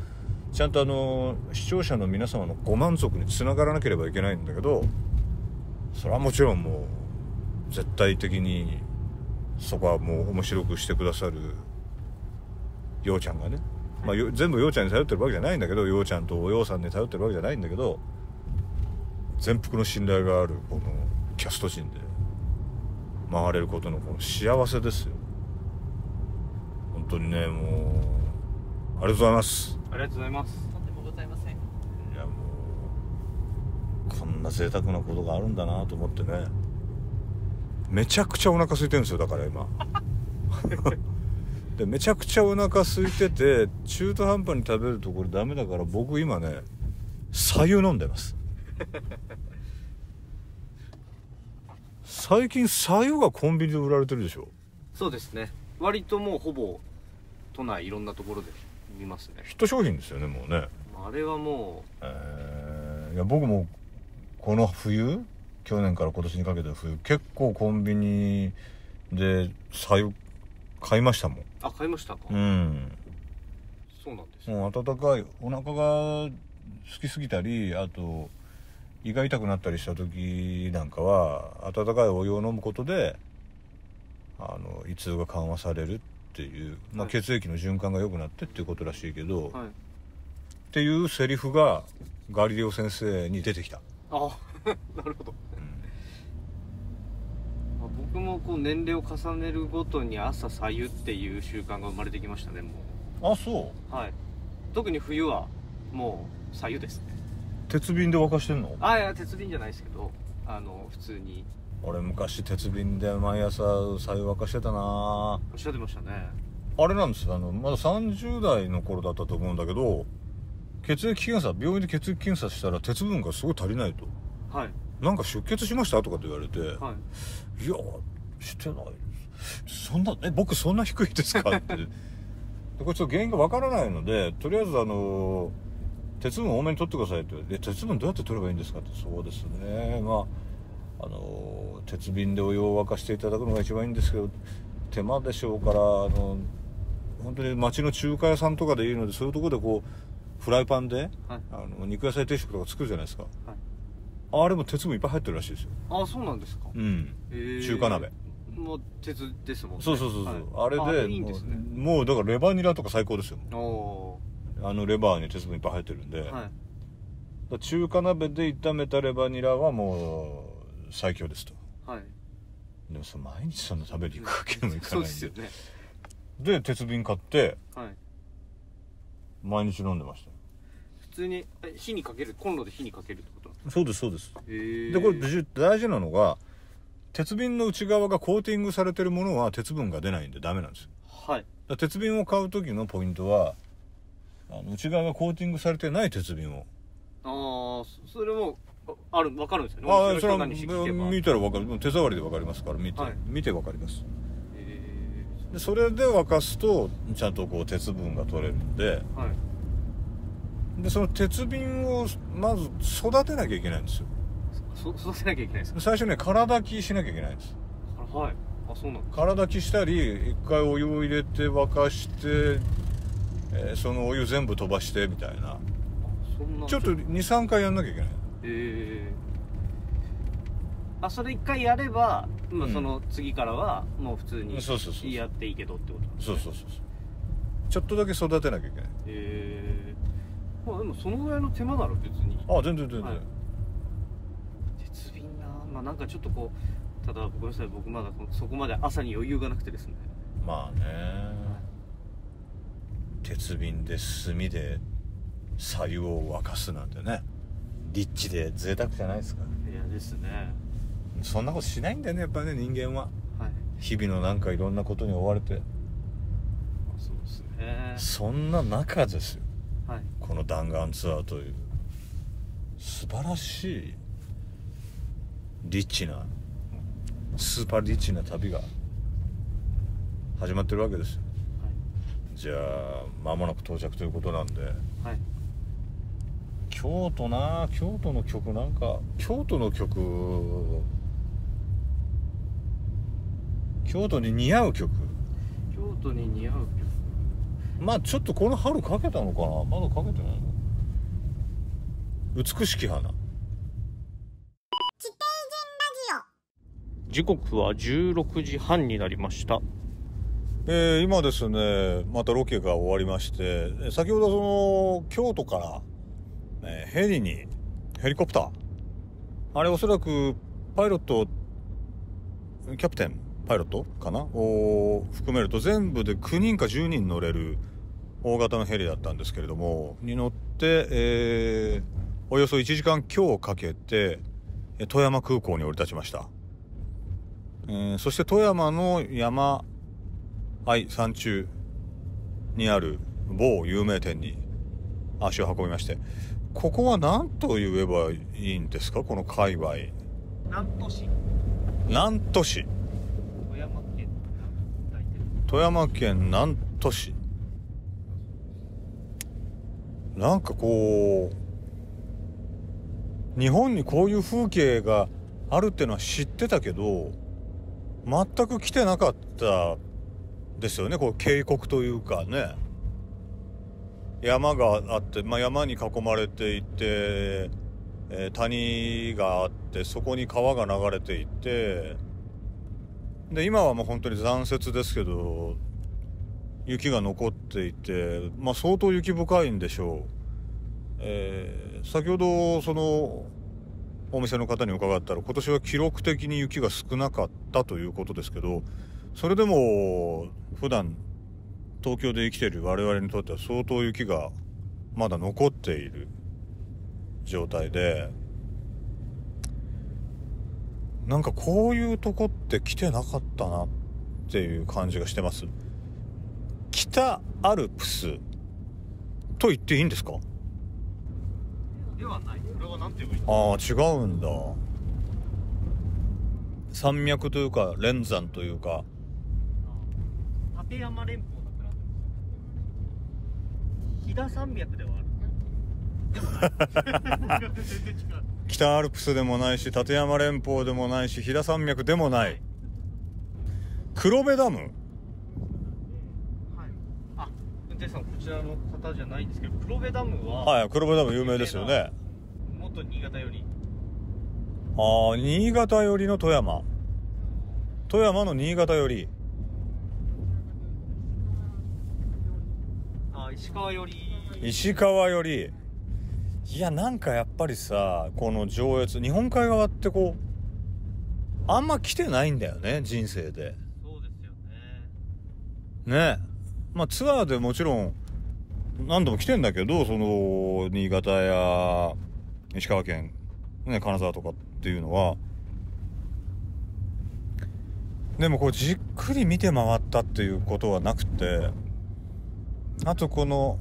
ちゃんとあの視聴者の皆様のご満足につながらなければいけないんだけどそれはもちろんもう絶対的にそこはもう面白くしてくださるようちゃんがねまあ、全部ようちゃんに頼ってるわけじゃないんだけどようちゃんとおようさんに頼ってるわけじゃないんだけど全幅の信頼があるこのキャスト陣で回れることのこの幸せですよ本当にねもうありがとうございますありがとうございますとんでもございませんいやもうこんな贅沢なことがあるんだなと思ってねめちゃくちゃお腹空いてるんですよだから今 でめちゃくちゃお腹空いてて中途半端に食べるとこれダメだから僕今ね白湯飲んでます最近白湯がコンビニで売られてるでしょそうですね割ともうほぼ都内いろんなところで見ますねヒット商品ですよねもうねあれはもうえー、いや僕もこの冬去年から今年にかけての冬結構コンビニで白湯買いましたもんあ買いましたかうんそうなんです、もう温かいお腹が好きすぎたりあと胃が痛くなったりした時なんかは温かいお湯を飲むことであの胃痛が緩和されるっていう、まあ、血液の循環が良くなってっていうことらしいけど、はい、っていうセリフがガリレオ先生に出てきたああ なるほどもこう年齢を重ねるごとに朝さゆっていう習慣が生まれてきましたねもうあそうはい特に冬はもうさゆですね鉄瓶で沸かしてんのあいや鉄瓶じゃないですけどあの普通に俺昔鉄瓶で毎朝さゆ沸かしてたなおっしゃってましたねあれなんですよあのまだ30代の頃だったと思うんだけど血液検査病院で血液検査したら鉄分がすごい足りないとはいなんか出血しましたとかって言われて、はい、「いやしてないです」そんなえ僕そんな低いですか?」ってこれちょっと原因がわからないのでとりあえずあの鉄分多めに取ってくださいって鉄分どうやって取ればいいんですか?」って「そうですねまああの鉄瓶でお湯を沸かしていただくのが一番いいんですけど手間でしょうからあの本当に町の中華屋さんとかでいいのでそういうとこでこうフライパンで、はい、あの肉野菜定食とか作るじゃないですか、はいあれも鉄分いっぱい入ってるらしいですよあそうなんですかうん、えー中華鍋もう鉄ですもんねそうそうそうそう、あれでいいんですねもうだからレバニラとか最高ですよおあのレバーに鉄分いっぱい入ってるんで、はい中華鍋で炒めたレバニラはもう最強ですとはいでもそれ毎日そんな食べに行くわけにもいかそうなでいですよねで鉄瓶買ってはい毎日飲んでました普通にえ火にかけるコンロで火にかけるとかそうですそうです、えー、でこれ大事なのが鉄瓶の内側がコーティングされてるものは鉄分が出ないんでダメなんですはい、鉄瓶を買う時のポイントはあの内側がコーティングされてない鉄瓶をああそれもある分かるんですよねああそれは見たら分かる手触りで分かりますから見て、はい、見て分かりますでそれで沸かすとちゃんとこう鉄分が取れるんで、はいでその鉄瓶をまず育てなきゃいけないんですよ育てなきゃいけないですか最初ね空炊きしなきゃいけないんですはいあそうなん空炊きしたり一回お湯を入れて沸かして、えー、そのお湯全部飛ばしてみたいなそんなちょっと23回やんなきゃいけないへえー、あそれ一回やれば、まあ、その次からはもう普通にやっていいけどってこと、ねうん、そうそうそうそうそうそうちょっとだけ育てなきゃいけないええーまあでもそのぐらいの手間なら別にあ全然全然、はい、鉄瓶なまあなんかちょっとこうただごめんなさい僕まだそこまで朝に余裕がなくてですねまあね、はい、鉄瓶で炭で白湯を沸かすなんてねリッチで贅沢じゃないですかいやですねそんなことしないんだよねやっぱね人間は、はい、日々のなんかいろんなことに追われて、あ、そうですねそんな中ですよはい、この弾丸ツアーという素晴らしいリッチなスーパーリッチな旅が始まってるわけですよ、はい、じゃあ間もなく到着ということなんで、はい、京都な京都の曲なんか京都の曲京都に似合う曲京都に似合うまあちょっとこの春かけたのかなまだかけてないの美しき花地底人ラジオ時刻は16時半になりましたえー、今ですねまたロケが終わりまして先ほどその京都から、えヘリにヘリコプターあれおそらくパイロットキャプテンパイロットかなを含めると全部で9人か10人乗れる大型のヘリだったんですけれどもに乗って、えー、およそ1時間強をかけて富山空港に降り立ちました、えー、そして富山の山はい山中にある某有名店に足を運びましてここは何と言えばいいんですかこの界隈南都市南都市富山県南砺市なんかこう日本にこういう風景があるってのは知ってたけど全く来てなかったですよねこう渓谷というかね山があって、まあ、山に囲まれていて、えー、谷があってそこに川が流れていて。で今はもう本当に残雪ですけど雪が残っていて、まあ、相当雪深いんでしょう、えー、先ほどそのお店の方に伺ったら今年は記録的に雪が少なかったということですけどそれでも普段東京で生きている我々にとっては相当雪がまだ残っている状態で。なんかこういうとこって来てなかったなっていう感じがしてます。北アルプスと言っていいんですかではない。これは何て言えばいああ、違うんだ。山脈というか連山というか立山連峰だから飛騨山脈ではあるでもない全然違う北アルプスでもないし、立山連峰でもないし、飛騨山脈でもない。はい、黒部ダムはい。あ、運転手さん、こちらの方じゃないんですけど、黒部ダムは。はい、黒部ダム有名ですよね。もっと新潟より。ああ、新潟寄りの富山。富山の新潟寄り。ああ、石川寄り。石川寄り。いや、なんかやっぱりさ、この上越、日本海側ってこう、あんま来てないんだよね、人生で。そうですよね。ね。まあツアーでもちろん、何度も来てんだけど、その、新潟や、石川県、ね、金沢とかっていうのは、でもこうじっくり見て回ったっていうことはなくて、あとこの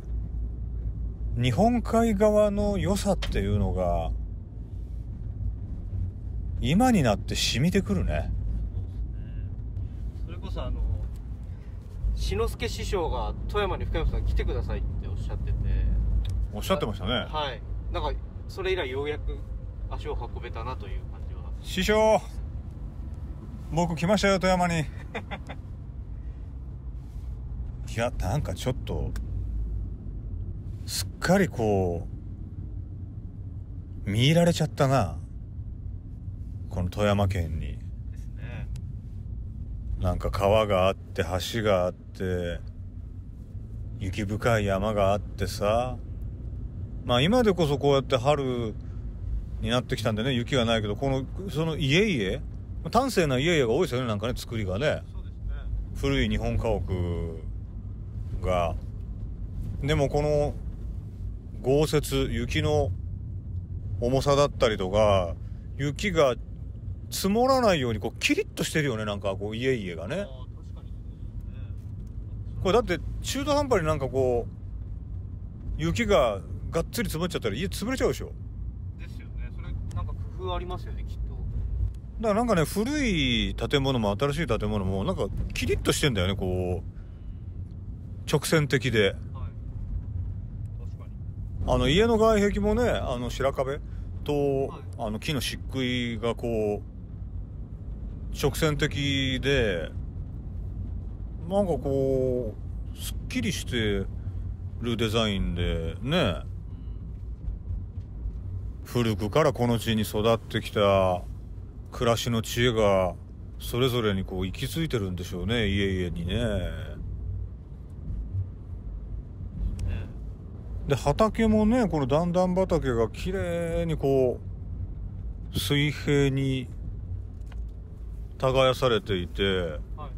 日本海側の良さっていうのが今になって染みてくるねそれこそあの志の輔師匠が富山に福山さん来てくださいっておっしゃってておっしゃってましたねはいなんかそれ以来ようやく足を運べたなという感じは師匠僕来ましたよ富山に いやなんかちょっとすっかりこう見入られちゃったなこの富山県に、ね、なんか川があって橋があって雪深い山があってさまあ今でこそこうやって春になってきたんでね雪がないけどこのその家々端正な家々が多いですよねなんかね作りがね、ね、古い日本家屋がでもこの豪雪、雪の重さだったりとか、雪が積もらないようにこうキリッとしてるよね、なんかこう家々がね。これだって中途半端になんかこう、雪ががっつり積もっちゃったら家潰れちゃうでしょ。ですよね。それなんか工夫ありますよね、きっと。だからなんかね、古い建物も新しい建物もなんかキリッとしてんだよね、こう。直線的で。あの、家の外壁もね、あの、白壁と、はい、あの、木の漆喰がこう、直線的で、なんかこう、すっきりしてるデザインで、ね、古くからこの地に育ってきた暮らしの知恵が、それぞれにこう、息づいてるんでしょうね、家々にね。で畑もねこの段々畑が綺麗にこう水平に耕されていて、はい、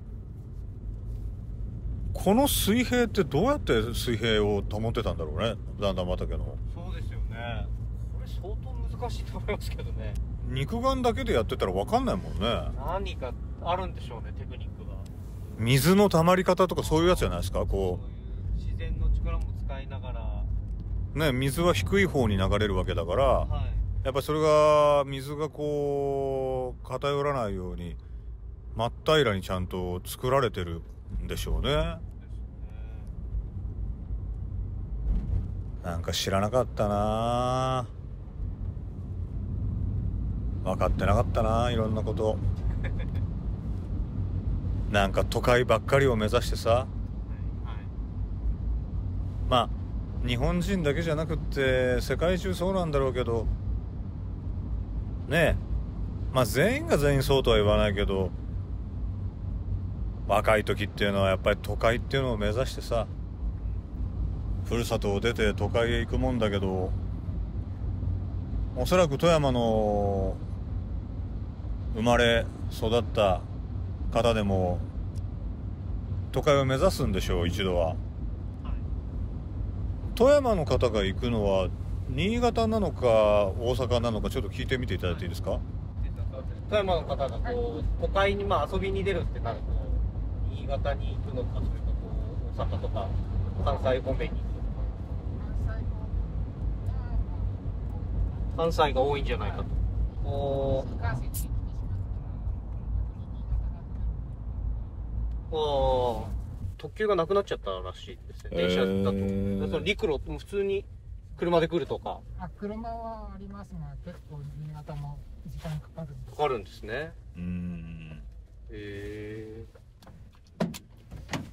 この水平ってどうやって水平を保ってたんだろうね段々畑のそうですよねこれ相当難しいと思いますけどね肉眼だけでやってたら分かんないもんね何かあるんでしょうねテクニックが水の溜まり方とかそういうやつじゃないですかこうね、水は低い方に流れるわけだから、はい、やっぱそれが水がこう偏らないように真っ平らにちゃんと作られてるんでしょうね。なんか知らなかったな分かってなかったないろんなこと なんか都会ばっかりを目指してさ、はい、まあ日本人だけじゃなくって世界中そうなんだろうけどねえまあ全員が全員そうとは言わないけど若い時っていうのはやっぱり都会っていうのを目指してさふるさとを出て都会へ行くもんだけどおそらく富山の生まれ育った方でも都会を目指すんでしょう一度は。富山の方が行くのは新潟なのか大阪なのかちょっと聞いてみていただいていいですか富山の方がこう都会にまあ遊びに出るってなると新潟に行くのかそれかこう大阪とか関西方面に行く関西が多いんじゃないかとこうおお特急がなくなっちゃったらしいですね、電車だと。えー、その陸路、も普通に車で来るとか。あ車はありますが、結構新潟も時間かかるんですかかるんですね。うん。えー、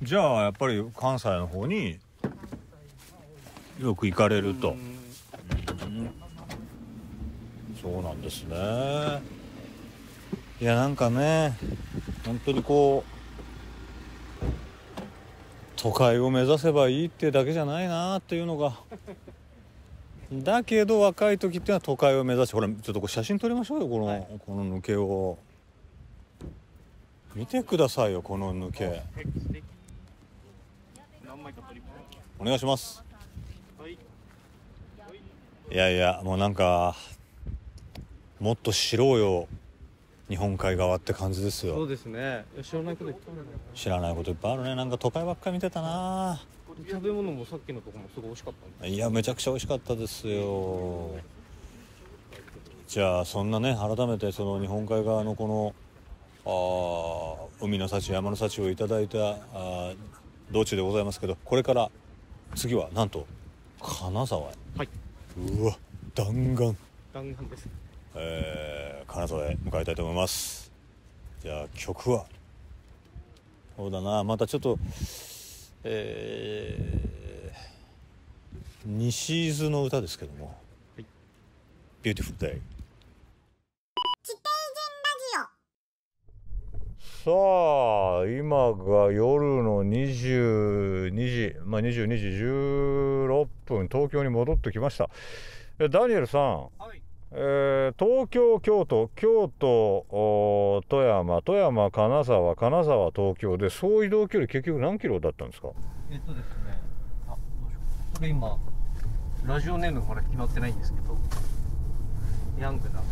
じゃあ、やっぱり関西の方によく行かれると。そうなんですね。いや、なんかね、本当にこう、都会を目指せばいいってだけじゃないなっていうのがだけど若い時っていうのは都会を目指してほらちょっとこ写真撮りましょうよこの、はい、この抜けを見てくださいよこの抜けお願いしますいやいやもうなんかもっと知ろうよ日本海側って感じですよそうですね知らないこといっぱいあるね知らないこといっぱいあるねなんか都会ばっか見てたな食べ物もさっきのとこもすごい美味しかったんいやめちゃくちゃ美味しかったですよじゃあそんなね改めてその日本海側のこのあ海の幸山の幸をいただいたあ道中でございますけどこれから次はなんと金沢へはいうわ弾丸弾丸ですえー、金沢へ向かいたいと思いますじゃあ曲はそうだなまたちょっとえー、西伊豆の歌ですけども「はい、Beautiful Day」さあ今が夜の22時、まあ、22時16分東京に戻ってきましたダニエルさん、はいえー、東京、京都、京都、富山、富山、金沢、金沢、東京で、総移動距離、結局何キロだったんですかえっとですね、あどうしようこれ今、ラジオネームまだ決まってないんですけど、ヤングだ。ああ、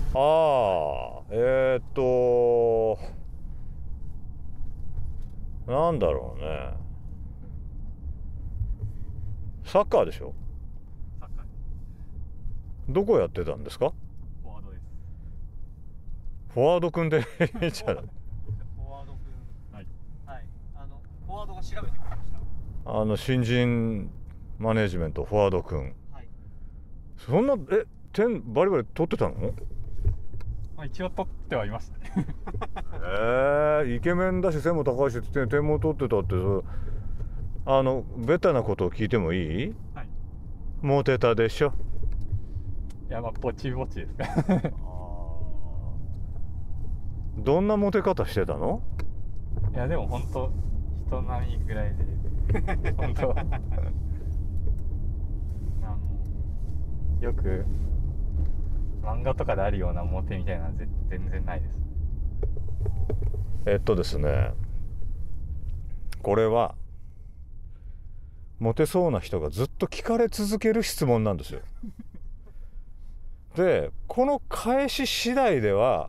えー、っと、なんだろうね、サッカーでしょサッカーどこやってたんですかフォワード君でいいじゃん。フォワード君。はい。はい。あのフォワードが調べてくれました。あの新人マネジメントフォワード君。はい。そんなえ点バリバリ取ってたの？まあ一応取ってはいます。た ええイケメンだし背も高いし点点も取ってたってあのベタなことを聞いてもいい？はい。モテたでしょ。いやまあぼちぼちですか。どんなモテ方してたのいやでも本当人並みぐらいで本当あのよく漫画とかであるようなモテみたいな全然ないですえっとですねこれはモテそうな人がずっと聞かれ続ける質問なんですよ。でこの返し次第では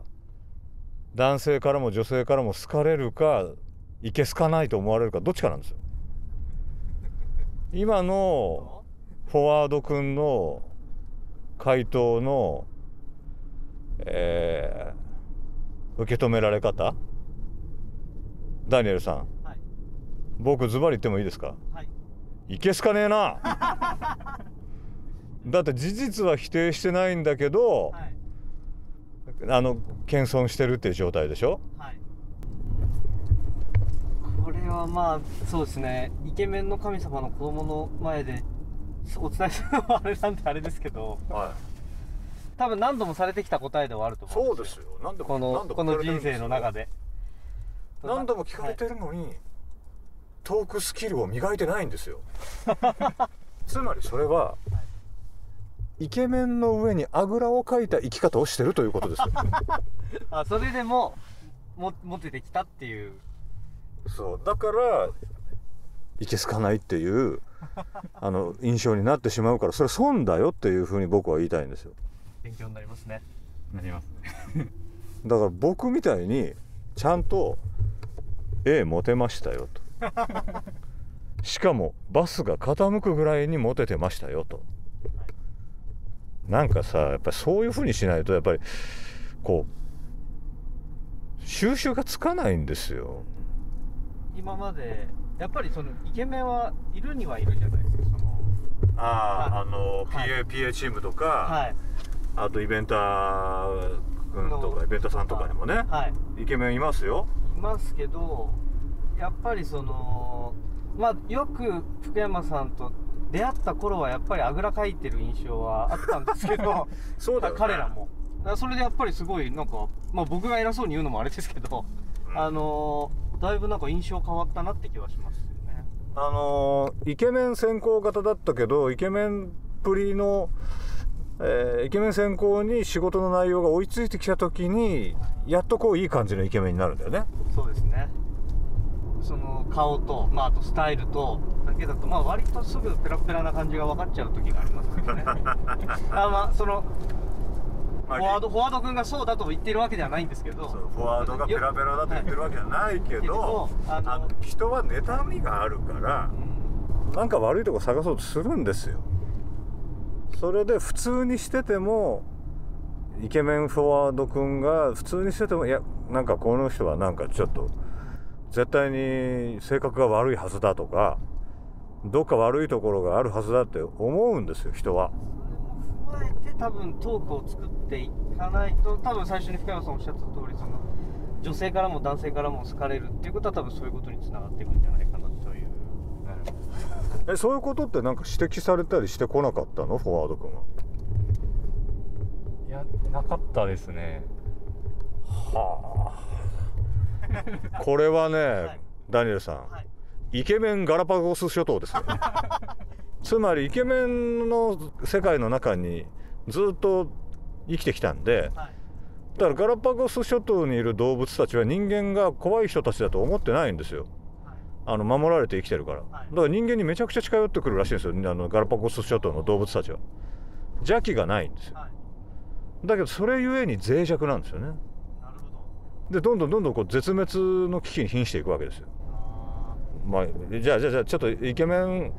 男性からも女性からも好かれるかいけすかないと思われるかどっちかなんですよ。今のフォワード君の回答の、えー、受け止められ方ダニエルさん、はい、僕ズバリ言ってもいいですか、はい、いけすかねえな だって事実は否定してないんだけど、はいあの謙遜してるっていう状態でしょ、はい、これはまあそうですねイケメンの神様の子供の前でお伝えするのはあれなんてあれですけど、はい、多分何度もされてきた答えではあると思うんですよそうですよ何度もこのこの人生の中で何度も聞かれてるのに、はい、トークスキルを磨いてないんですよ つまりそれは、はいイケメンの上にあぐらをかいた生き方をしてるということです あそれでももモテてきたっていうそうだからいけすかないっていう あの印象になってしまうからそれ損だよっていうふうに僕は言いたいんですよ勉強になりますねなりますね だから僕みたいにちゃんと A モテましたよとしかもバスが傾くぐらいにモテてましたよと。なんかさやっぱりそういうふうにしないとやっぱりこう収集がつかないんですよ今までやっぱりそのイケメンはいるにはいるじゃないですかそのあああの PA,、PA チームとか、はい、あとイベンター君とかイベンターさんとかにもね、はい、イケメンいますよいますけどやっぱりそのまあよく福山さんと出会った頃はやっぱりあぐらかいてる印象はあったんですけど そうだ、ね、彼らもそれでやっぱりすごいなんか、まあ、僕が偉そうに言うのもあれですけど、うん、あのー、だいぶなんか印象変わったなって気はしますよねあのー、イケメン先行型だったけどイケメンぶりの、えー、イケメン先行に仕事の内容が追いついてきた時にやっとこういい感じのイケメンになるんだよねそうですねその顔と、まあ、あとスタイルとだけだと、まあ、割とすぐペラペラな感じが分かっちゃう時がありますけどね あまあそのフォワードフォワード君がそうだと言ってるわけではないんですけどフォワードがペラペラだと言ってるわけじゃないけど、あの人は妬みがあるから、うん、なんか悪いとこ探そうとするんですよそれで普通にしててもイケメンフォワード君が普通にしててもいやなんかこの人はなんかちょっと絶対に性格が悪いはずだとかどっか悪いところがあるはずだって思うんですよ人は。踏まえて多分トークを作っていかないと多分最初に深山さんおっしゃった通りその女性からも男性からも好かれるっていうことは多分そういうことにつながっていくんじゃないかなという。えそういうことってなんか指摘されたりしてこなかったのフォワード君は。いやなかったですね。はあ。これはね、はい、ダニエルさん、はい、イケメンガラパゴス諸島ですよ つまりイケメンの世界の中にずっと生きてきたんで、はい、だからガラパゴス諸島にいる動物たちは人間が怖い人たちだと思ってないんですよ。あの守られて生きてるから、だから人間にめちゃくちゃ近寄ってくるらしいんですよあのガラパゴス諸島の動物たちは邪気がないんですよ、だけどそれゆえに脆弱なんですよね、でどんどんどんどんこう絶滅の危機に瀕していくわけですよ。まあ、じゃあじゃあじゃあちょっとイケメン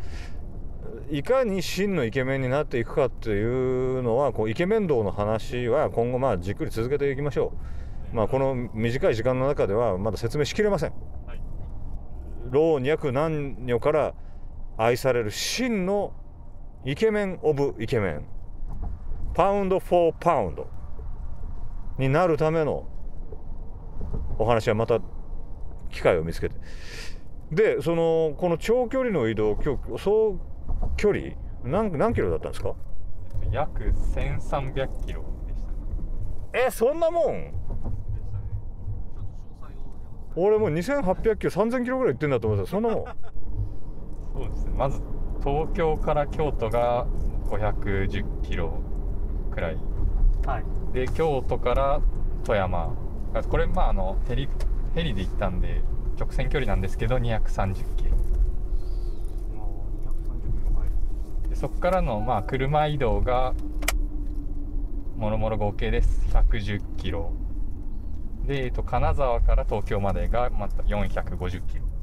いかに真のイケメンになっていくかっていうのはこうイケメン道の話は今後まあじっくり続けていきましょう、まあ、この短い時間の中ではまだ説明しきれません、はい、老若男女から愛される真のイケメン・オブ・イケメンパウンド・フォー・パウンドになるためのお話はまた機会を見つけてでそのこの長距離の移動今日総距離何何キロだったんですか約1300キロでした、えそんなもん、ね、俺もう2800キロ3000キロぐらい行ってんだと思ってたそんなもん そうですねまず東京から京都が510キロくらい、はい、で京都から富山これまああのヘリヘリで行ったんで直線距離なんですけど230キロでそこからのまあ車移動がもろもろ合計です110キロで、えっと、金沢から東京までがまた450キロ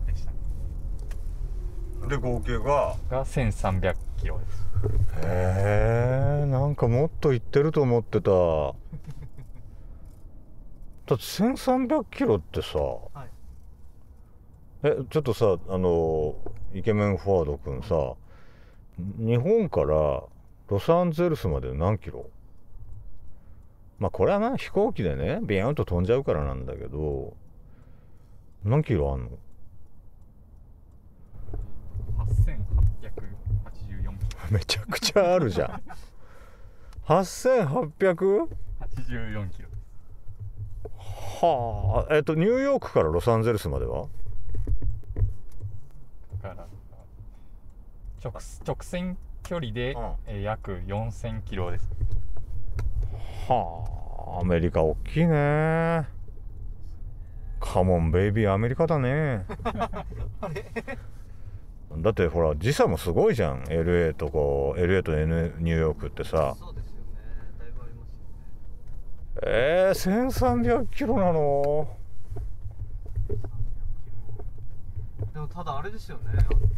でした、で合計がが1300キロですへえんかもっと行ってると思ってただって1300キロってさ、はい、えちょっとさあのイケメンフォワード君さ、はい、日本からロサンゼルスまで何キロまあこれはな飛行機でねビヤンと飛んじゃうからなんだけど何キロあんの ?8884 めちゃくちゃあるじゃん8884キロはあえっ、とニューヨークからロサンゼルスまではから直直線距離で、うん、え約4000キロですはあアメリカ大きいねカモンベイビーアメリカだね だってほら時差もすごいじゃん LA とこう LA と、N、ニューヨークってさ、ね、えー、1300キロなのでもただあれですよね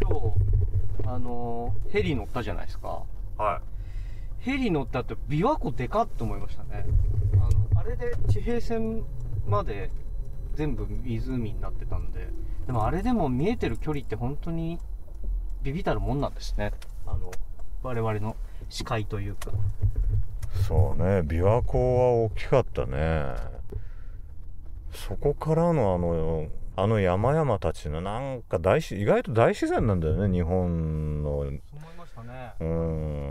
今日あのヘリ乗ったじゃないですかはいヘリ乗ったって琵琶湖でかって思いましたねあのあれで地平線まで全部湖になってたんででもあれでも見えてる距離って本当にビビたるもんなんですねあの我々の視界というかそうね琵琶湖は大きかったねそこからのあのあの山々たちのなんか大意外と大自然なんだよね日本の思いましたねうん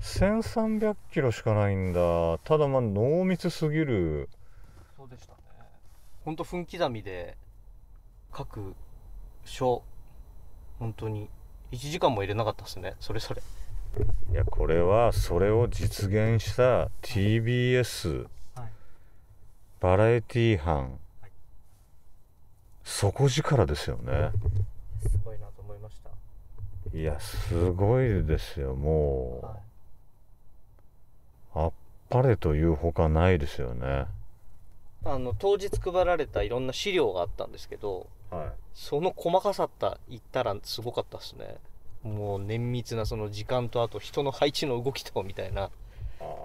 1300キロしかないんだただまあ濃密すぎるそうでしたねほんと分刻みで各所本当に1時間も入れなかったですねそれそれいやこれはそれを実現した TBS バラエティー班底力ですよねすごいなと思いましたいやすごいですよもう、あっぱれというほかないですよねあの当日配られたいろんな資料があったんですけどはい、その細かさった言ったらすごかったっすねもう綿密なその時間とあと人の配置の動きとみたいな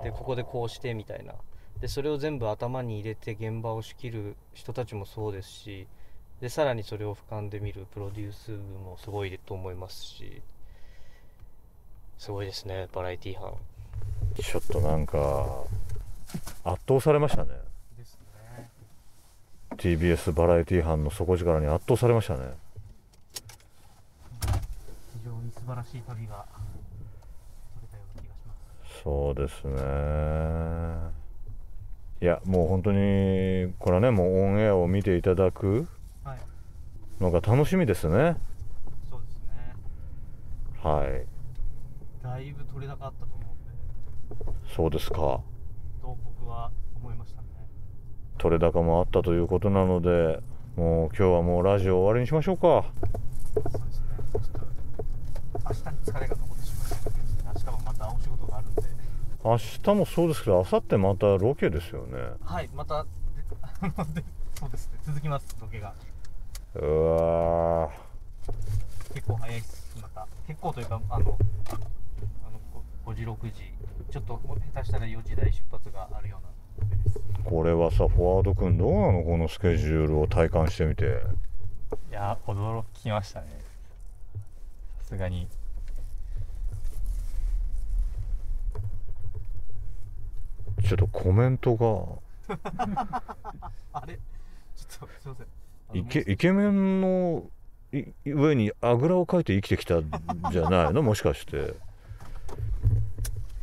でここでこうしてみたいなでそれを全部頭に入れて現場を仕切る人たちもそうですしでさらにそれを俯瞰で見るプロデュース部もすごいと思いますしすごいですねバラエティー班ちょっとなんか圧倒されましたね TBS バラエティ班の底力に圧倒されましたね非常に素晴らしい旅がそうですねいやもう本当にこれはねもうオンエアを見ていただくのが楽しみですね、はい、そうですねはいだいぶ取れなかったと思うんでそうですか取れ高もあったということなのでもう今日はもうラジオ終わりにしましょうか明日もそうですけど明後日またロケですよねはいまた そうですね続きますロケがうわ結構早いですまた結構というかあのあの5時6時ちょっと下手したら4時台出発があるようなこれはさフォワード君どうなのこのスケジュールを体感してみていや驚きましたねさすがにちょっとコメントが あれちょっとすいませんイケイケメンの上にあぐらをかいて生きてきたんじゃないのもしかして。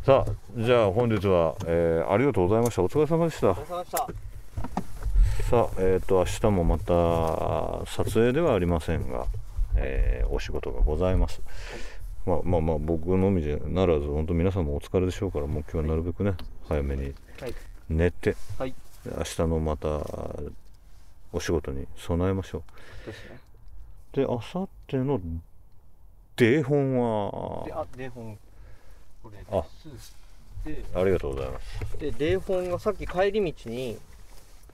さあじゃあ本日は、えー、ありがとうございましたお疲れ様でしたさあえっ、ー、と明日もまた撮影ではありませんが、えー、お仕事がございます、まあ、まあまあ僕のみでならず本当皆さんもお疲れでしょうから目標はなるべくね、早めに寝て、はい、明日のまたお仕事に備えましょうで、ね、明後日のデーホンはデーホンこれあありがとうございますで霊本がさっき帰り道に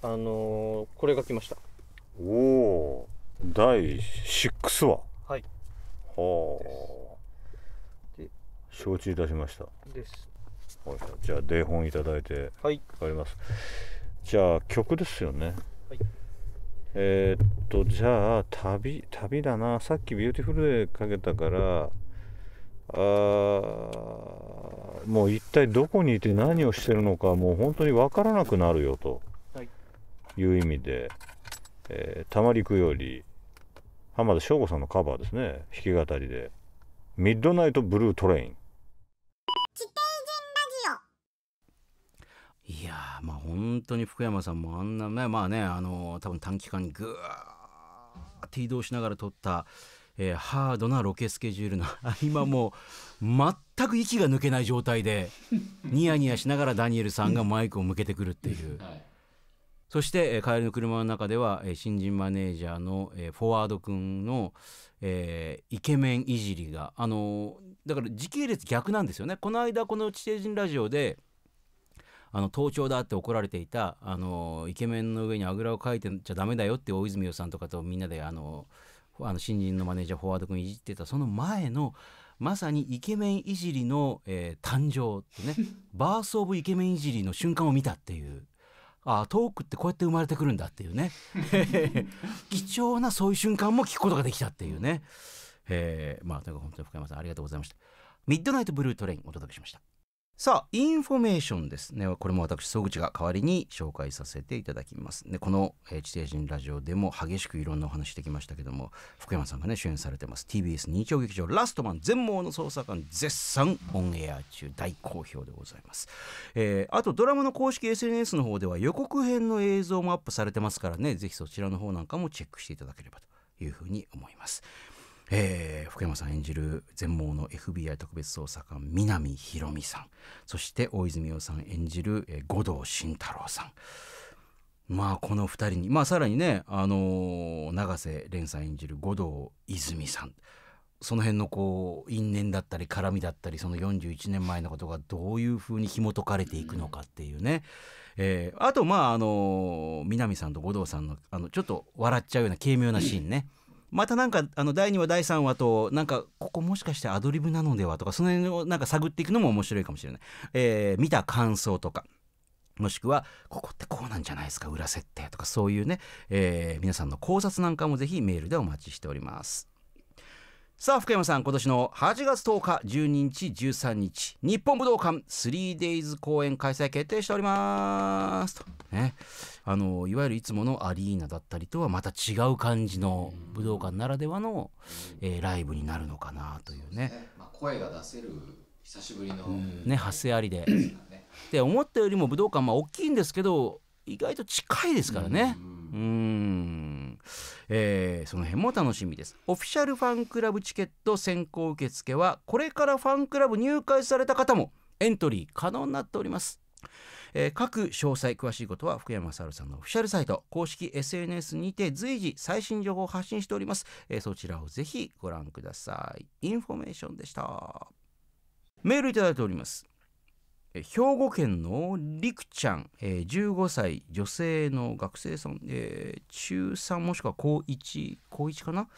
あのー、これが来ましたおお第6話はいはあ承知いたしましたですじゃあ霊本いただいてはいありますじゃあ曲ですよねはいえー、っとじゃあ旅旅だなさっき「ビューティフルでかけたからもう一体どこにいて何をしてるのかもう本当に分からなくなるよという意味で、えたまりくより浜田省吾さんのカバーですね弾き語りで「ミッドナイトブルートレイン」。いやまあ本当に福山さんもあんなねまあねあのー、多分短期間にぐーって移動しながら撮ったえー、ハードなロケスケジュールの 今間も全く息が抜けない状態でニヤニヤしながらダニエルさんがマイクを向けてくるっていう。はいそして、えー、帰りの車の中では、えー、新人マネージャーの、えー、フォワード君の、えー、イケメンいじりが、あのー、だから時系列逆なんですよね。この間、この地底人ラジオで、あの盗聴だって怒られていた、あのー、イケメンの上にあぐらをかいてちゃダメだよって大泉洋さんとかとみんなで、あのー、あの新人のマネージャーフォワード君いじってたその前のまさにイケメンいじりの、えー、誕生ってね バース・オブ・イケメンいじりの瞬間を見たっていうああトークってこうやって生まれてくるんだっていうね 貴重なそういう瞬間も聞くことができたっていうね、えー、まあとにかく本当に深山さんありがとうございましたミッドナイトブルートレインお届けしました。さあインフォメーションですねこれも私総口が代わりに紹介させていただきますでこの、えー、地底人ラジオでも激しくいろんなお話してきましたけども福山さんがね主演されてます TBS 日曜劇場「ラストマン全盲の捜査官」絶賛オンエア中大好評でございます、えー、あとドラマの公式 SNS の方では予告編の映像もアップされてますからねぜひそちらの方なんかもチェックしていただければというふうに思いますえー、福山さん演じる全盲の FBI 特別捜査官南博美さんそして大泉洋さん演じる、えー、護道慎太郎さんまあこの2人にまあさらにね、あのー、永瀬廉さん演じる護道泉さんその辺のこう因縁だったり絡みだったりその41年前のことがどういうふうに紐解かれていくのかっていうね、えー、あとまああの南さんと護道さんのあのちょっと笑っちゃうような軽妙なシーンね。うんまたなんかあの第2話第3話となんかここもしかしてアドリブなのではとかその辺をなんか探っていくのも面白いかもしれない、えー、見た感想とかもしくはここってこうなんじゃないですか裏設定とかそういうね、えー、皆さんの考察なんかもぜひメールでお待ちしておりますさあ福山さん今年の8月10日12日13日日本武道館 3days 公演開催決定しておりますとねあのいわゆるいつものアリーナだったりとはまた違う感じの武道館ならではの、えー、ライブになるのかなというね、ね、まあ、声が出せる久しぶりの、ね発声ありでで思ったよりも武道館まあ大きいんですけど意外と近いですからねうんえー、その辺も楽しみですオフィシャルファンクラブチケット先行受付はこれからファンクラブ入会された方もエントリー可能になっておりますえー、各詳細詳しいことは福山雅治さんのオフィシャルサイト公式 SNS にて随時最新情報を発信しております、えー、そちらをぜひご覧くださいインフォメーションでしたメールいただいております兵庫県のりくちゃん、えー、15歳女性の学生さん、えー、中3もしくは高1高1かな、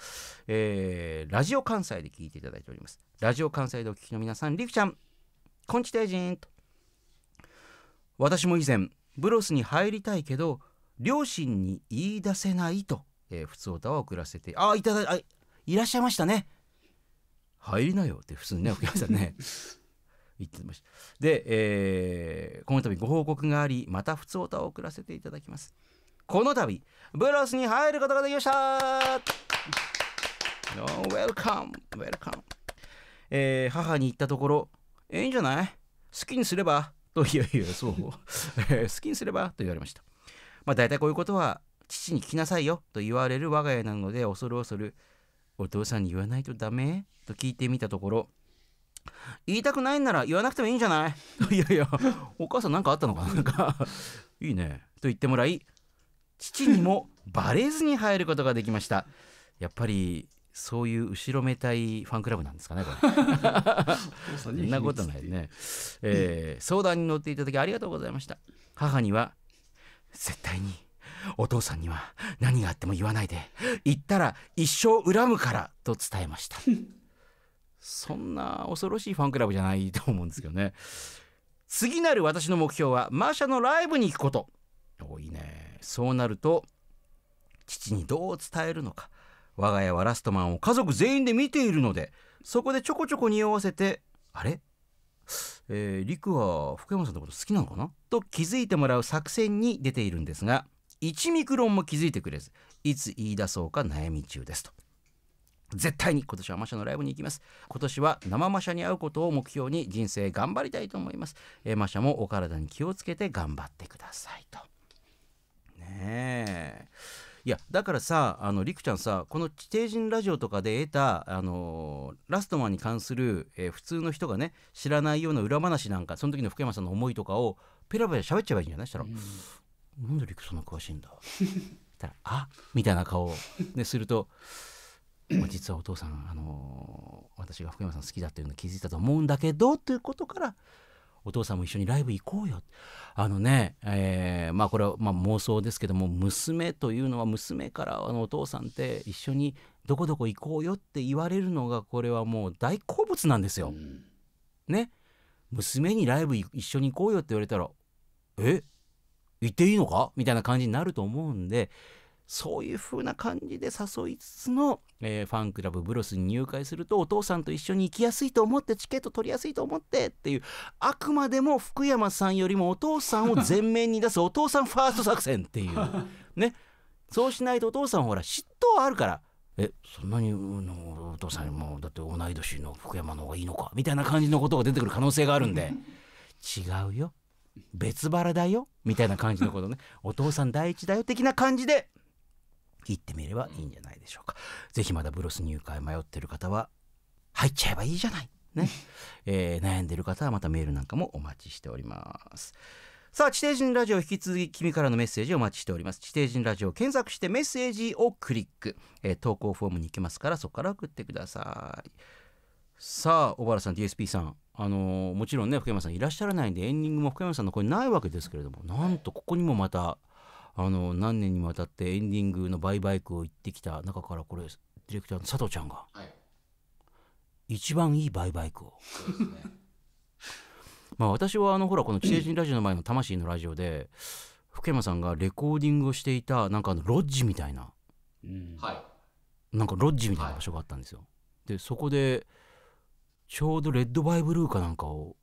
えー、ラジオ関西で聞いていただいておりますラジオ関西でお聞きの皆さんりくちゃんこんちていじんと私も以前ブロスに入りたいけど両親に言い出せないと、えー、普通歌を送らせてあいただいいらっしゃいましたね入りなよって普通にねお客さんね 言ってましたで、えー、この度ご報告がありまた普通歌を送らせていただきますこの度ブロスに入ることができましたウェルカムウェルカム、え母に言ったところえいいんじゃない好きにすればといやいやそう、えー、好きにすればと言われましたまあ大体こういうことは父に聞きなさいよと言われる我が家なので恐る恐るお父さんに言わないとダメと聞いてみたところ言いたくないんなら言わなくてもいいんじゃない いやいやお母さん何かあったのかな んかいいねと言ってもらい父にもバレずに入ることができましたやっぱりそういう後ろめたいファンクラブなんですかねこれ そんなことないね、えー、相談に乗っていただきありがとうございました母には絶対にお父さんには何があっても言わないで言ったら一生恨むからと伝えましたそんな恐ろしいファンクラブじゃないと思うんですけどね。次なる私の目標はマーシャのライブに行くこと。おいね。そうなると、父にどう伝えるのか。我が家はラストマンを家族全員で見ているので、そこでちょこちょこ匂わせて、あれえー、リは福山さんのこと好きなのかなと気づいてもらう作戦に出ているんですが、1ミクロンも気づいてくれず、いつ言い出そうか悩み中ですと。絶対に今年はマシャのライブに行きます今年は生マシャに会うことを目標に人生頑張りたいと思います、えマシャもお体に気をつけて頑張ってくださいとねえいやだからさあのりくちゃんさこの「地底人ラジオ」とかで得た、あのー、ラストマンに関する、えー、普通の人がね知らないような裏話なんかその時の福山さんの思いとかをペラペラ喋っちゃえばいいんじゃないしたら、うん「なんでりくそんな詳しいんだ」たら「あみたいな顔を、ね、すると実はお父さん、あのー、私が福山さん好きだっていうの気づいたと思うんだけどということからお父さんも一緒にライブ行こうよあのね、えー、まあこれはまあ妄想ですけども娘というのは娘からあのお父さんって一緒にどこどこ行こうよって言われるのがこれはもう大好物なんですよ。ね娘にライブ一緒に行こうよって言われたらえ行っていいのかみたいな感じになると思うんでそういう風な感じで誘いつつの、えー、ファンクラブブロスに入会するとお父さんと一緒に行きやすいと思ってチケット取りやすいと思ってっていうあくまでも福山さんよりもお父さんを前面に出すお父さんファースト作戦っていう ねそうしないとお父さんほら嫉妬あるから。えそんなにのお父さんもだって同い年の福山の方がいいのかみたいな感じのことが出てくる可能性があるんで違うよ別腹だよみたいな感じのことねお父さん第一だよ的な感じで行ってみればいいんじゃないでしょうか。ぜひまだブロス入会迷ってる方は、入っちゃえばいいじゃない。ね。えー、悩んでる方はまたメールなんかもお待ちしております。さあ、地底人ラジオ引き続き君からのメッセージをお待ちしております。地底人ラジオを検索してメッセージをクリック。えー、投稿フォームに行きますからそこから送ってください。さあ、小原さん、DSP さん。あのー、もちろんね、福山さんいらっしゃらないんでエンディングも福山さんの声ないわけですけれども、なんとここにもまたあの何年にもわたってエンディングのバイバイクを行ってきた中からこれディレクターの佐藤ちゃんが、はい、一番いいバイバイクを。ね、まあ私はあのほらこの地底人ラジオの前の魂のラジオで福山さんがレコーディングをしていたなんかあのロッジみたいな、うん、なんかロッジみたいな場所があったんですよ。はい、でそこでちょうどレッドバイブルーかなんかを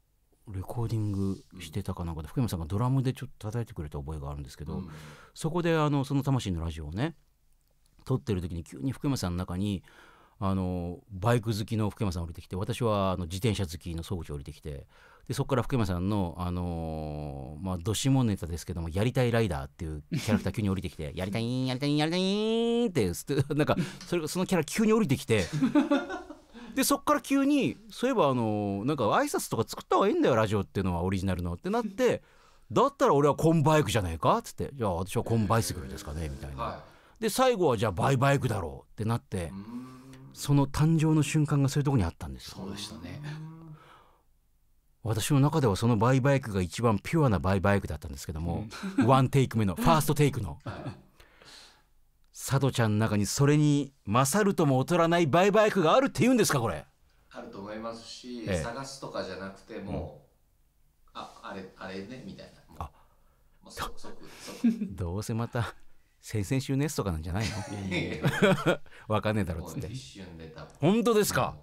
レコーディングしてたかなんかで、福山さんがドラムでちょっと叩いてくれた覚えがあるんですけど、うん、そこであのその「魂のラジオ」をね撮ってる時に急に福山さんの中にあのバイク好きの福山さん降りてきて私はあの自転車好きの総口降りてきてでそこから福山さんの、あのー、まあ、どしもネタですけども「やりたいライダー」っていうキャラクター急に降りてきて「やりたいんやりたいんやりたいん」ってなんかそれそのキャラ急に降りてきて でそっから急にそういえばあのなんか挨拶とか作った方がいいんだよラジオっていうのはオリジナルのってなってだったら俺はコンバイクじゃないかっつってじゃあ私はコンバイスグルですかねみたいな。で最後はじゃあバイバイクだろうってなってその誕生の瞬間がそういうとこにあったんですそうでしたね私の中ではそのバイバイクが一番ピュアなバイバイクだったんですけども、うん、ワンテイク目の ファーストテイクの佐渡ちゃんの中にそれに勝るとも劣らない売買区があるって言うんですかこれあると思いますし、ええ、探すとかじゃなくてもう、うん、ああれあれねみたいなあ、即即 どうせまた先々週のやとかなんじゃないの わかんねえだろっつって本当ですか、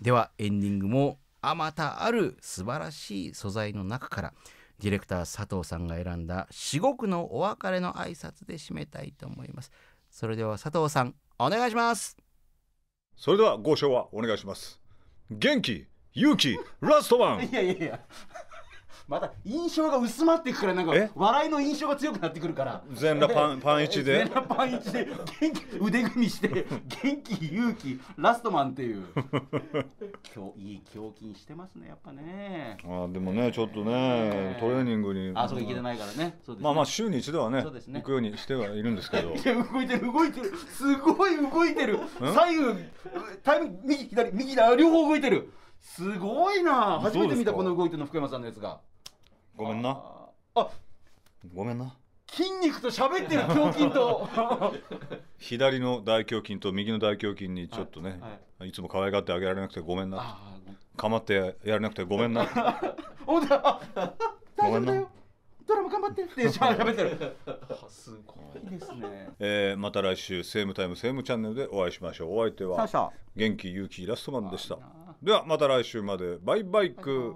ではエンディングもあまたある素晴らしい素材の中から「ディレクター佐藤さんが選んだ至極のお別れの挨拶で締めたいと思いますそれでは佐藤さんお願いしますそれではご唱はお願いします元気勇気ラストワンいやいやいやまた印象が薄まっていくからなんか笑いの印象が強くなってくるから全裸パン パン一で全裸パン一で元気腕組みして元気勇気ラストマンっていう今日いい胸筋してますねやっぱねあでもねちょっとねトレーニングにあそこ行けてないからね、ね、まあまあ週に一度はねね行くようにしてはいるんですけど 動いてる動いてるすごい動いてる左右タイ右左右両方動いてるすごいな初めて見たこの動いてるの福山さんのやつが。ごめんなあごめんな筋肉と喋ってる胸筋と 左の大胸筋と右の大胸筋にちょっとね、はいはい、いつも可愛がってあげられなくてごめんなかまってやれなくてごめんな本当だ大丈夫だよドラマ頑張ってって喋ってる すごいですね、えー、また来週セームタイムセームチャンネルでお会いしましょうお相手は元気勇気イラストマンでしたではまた来週までバイバイク、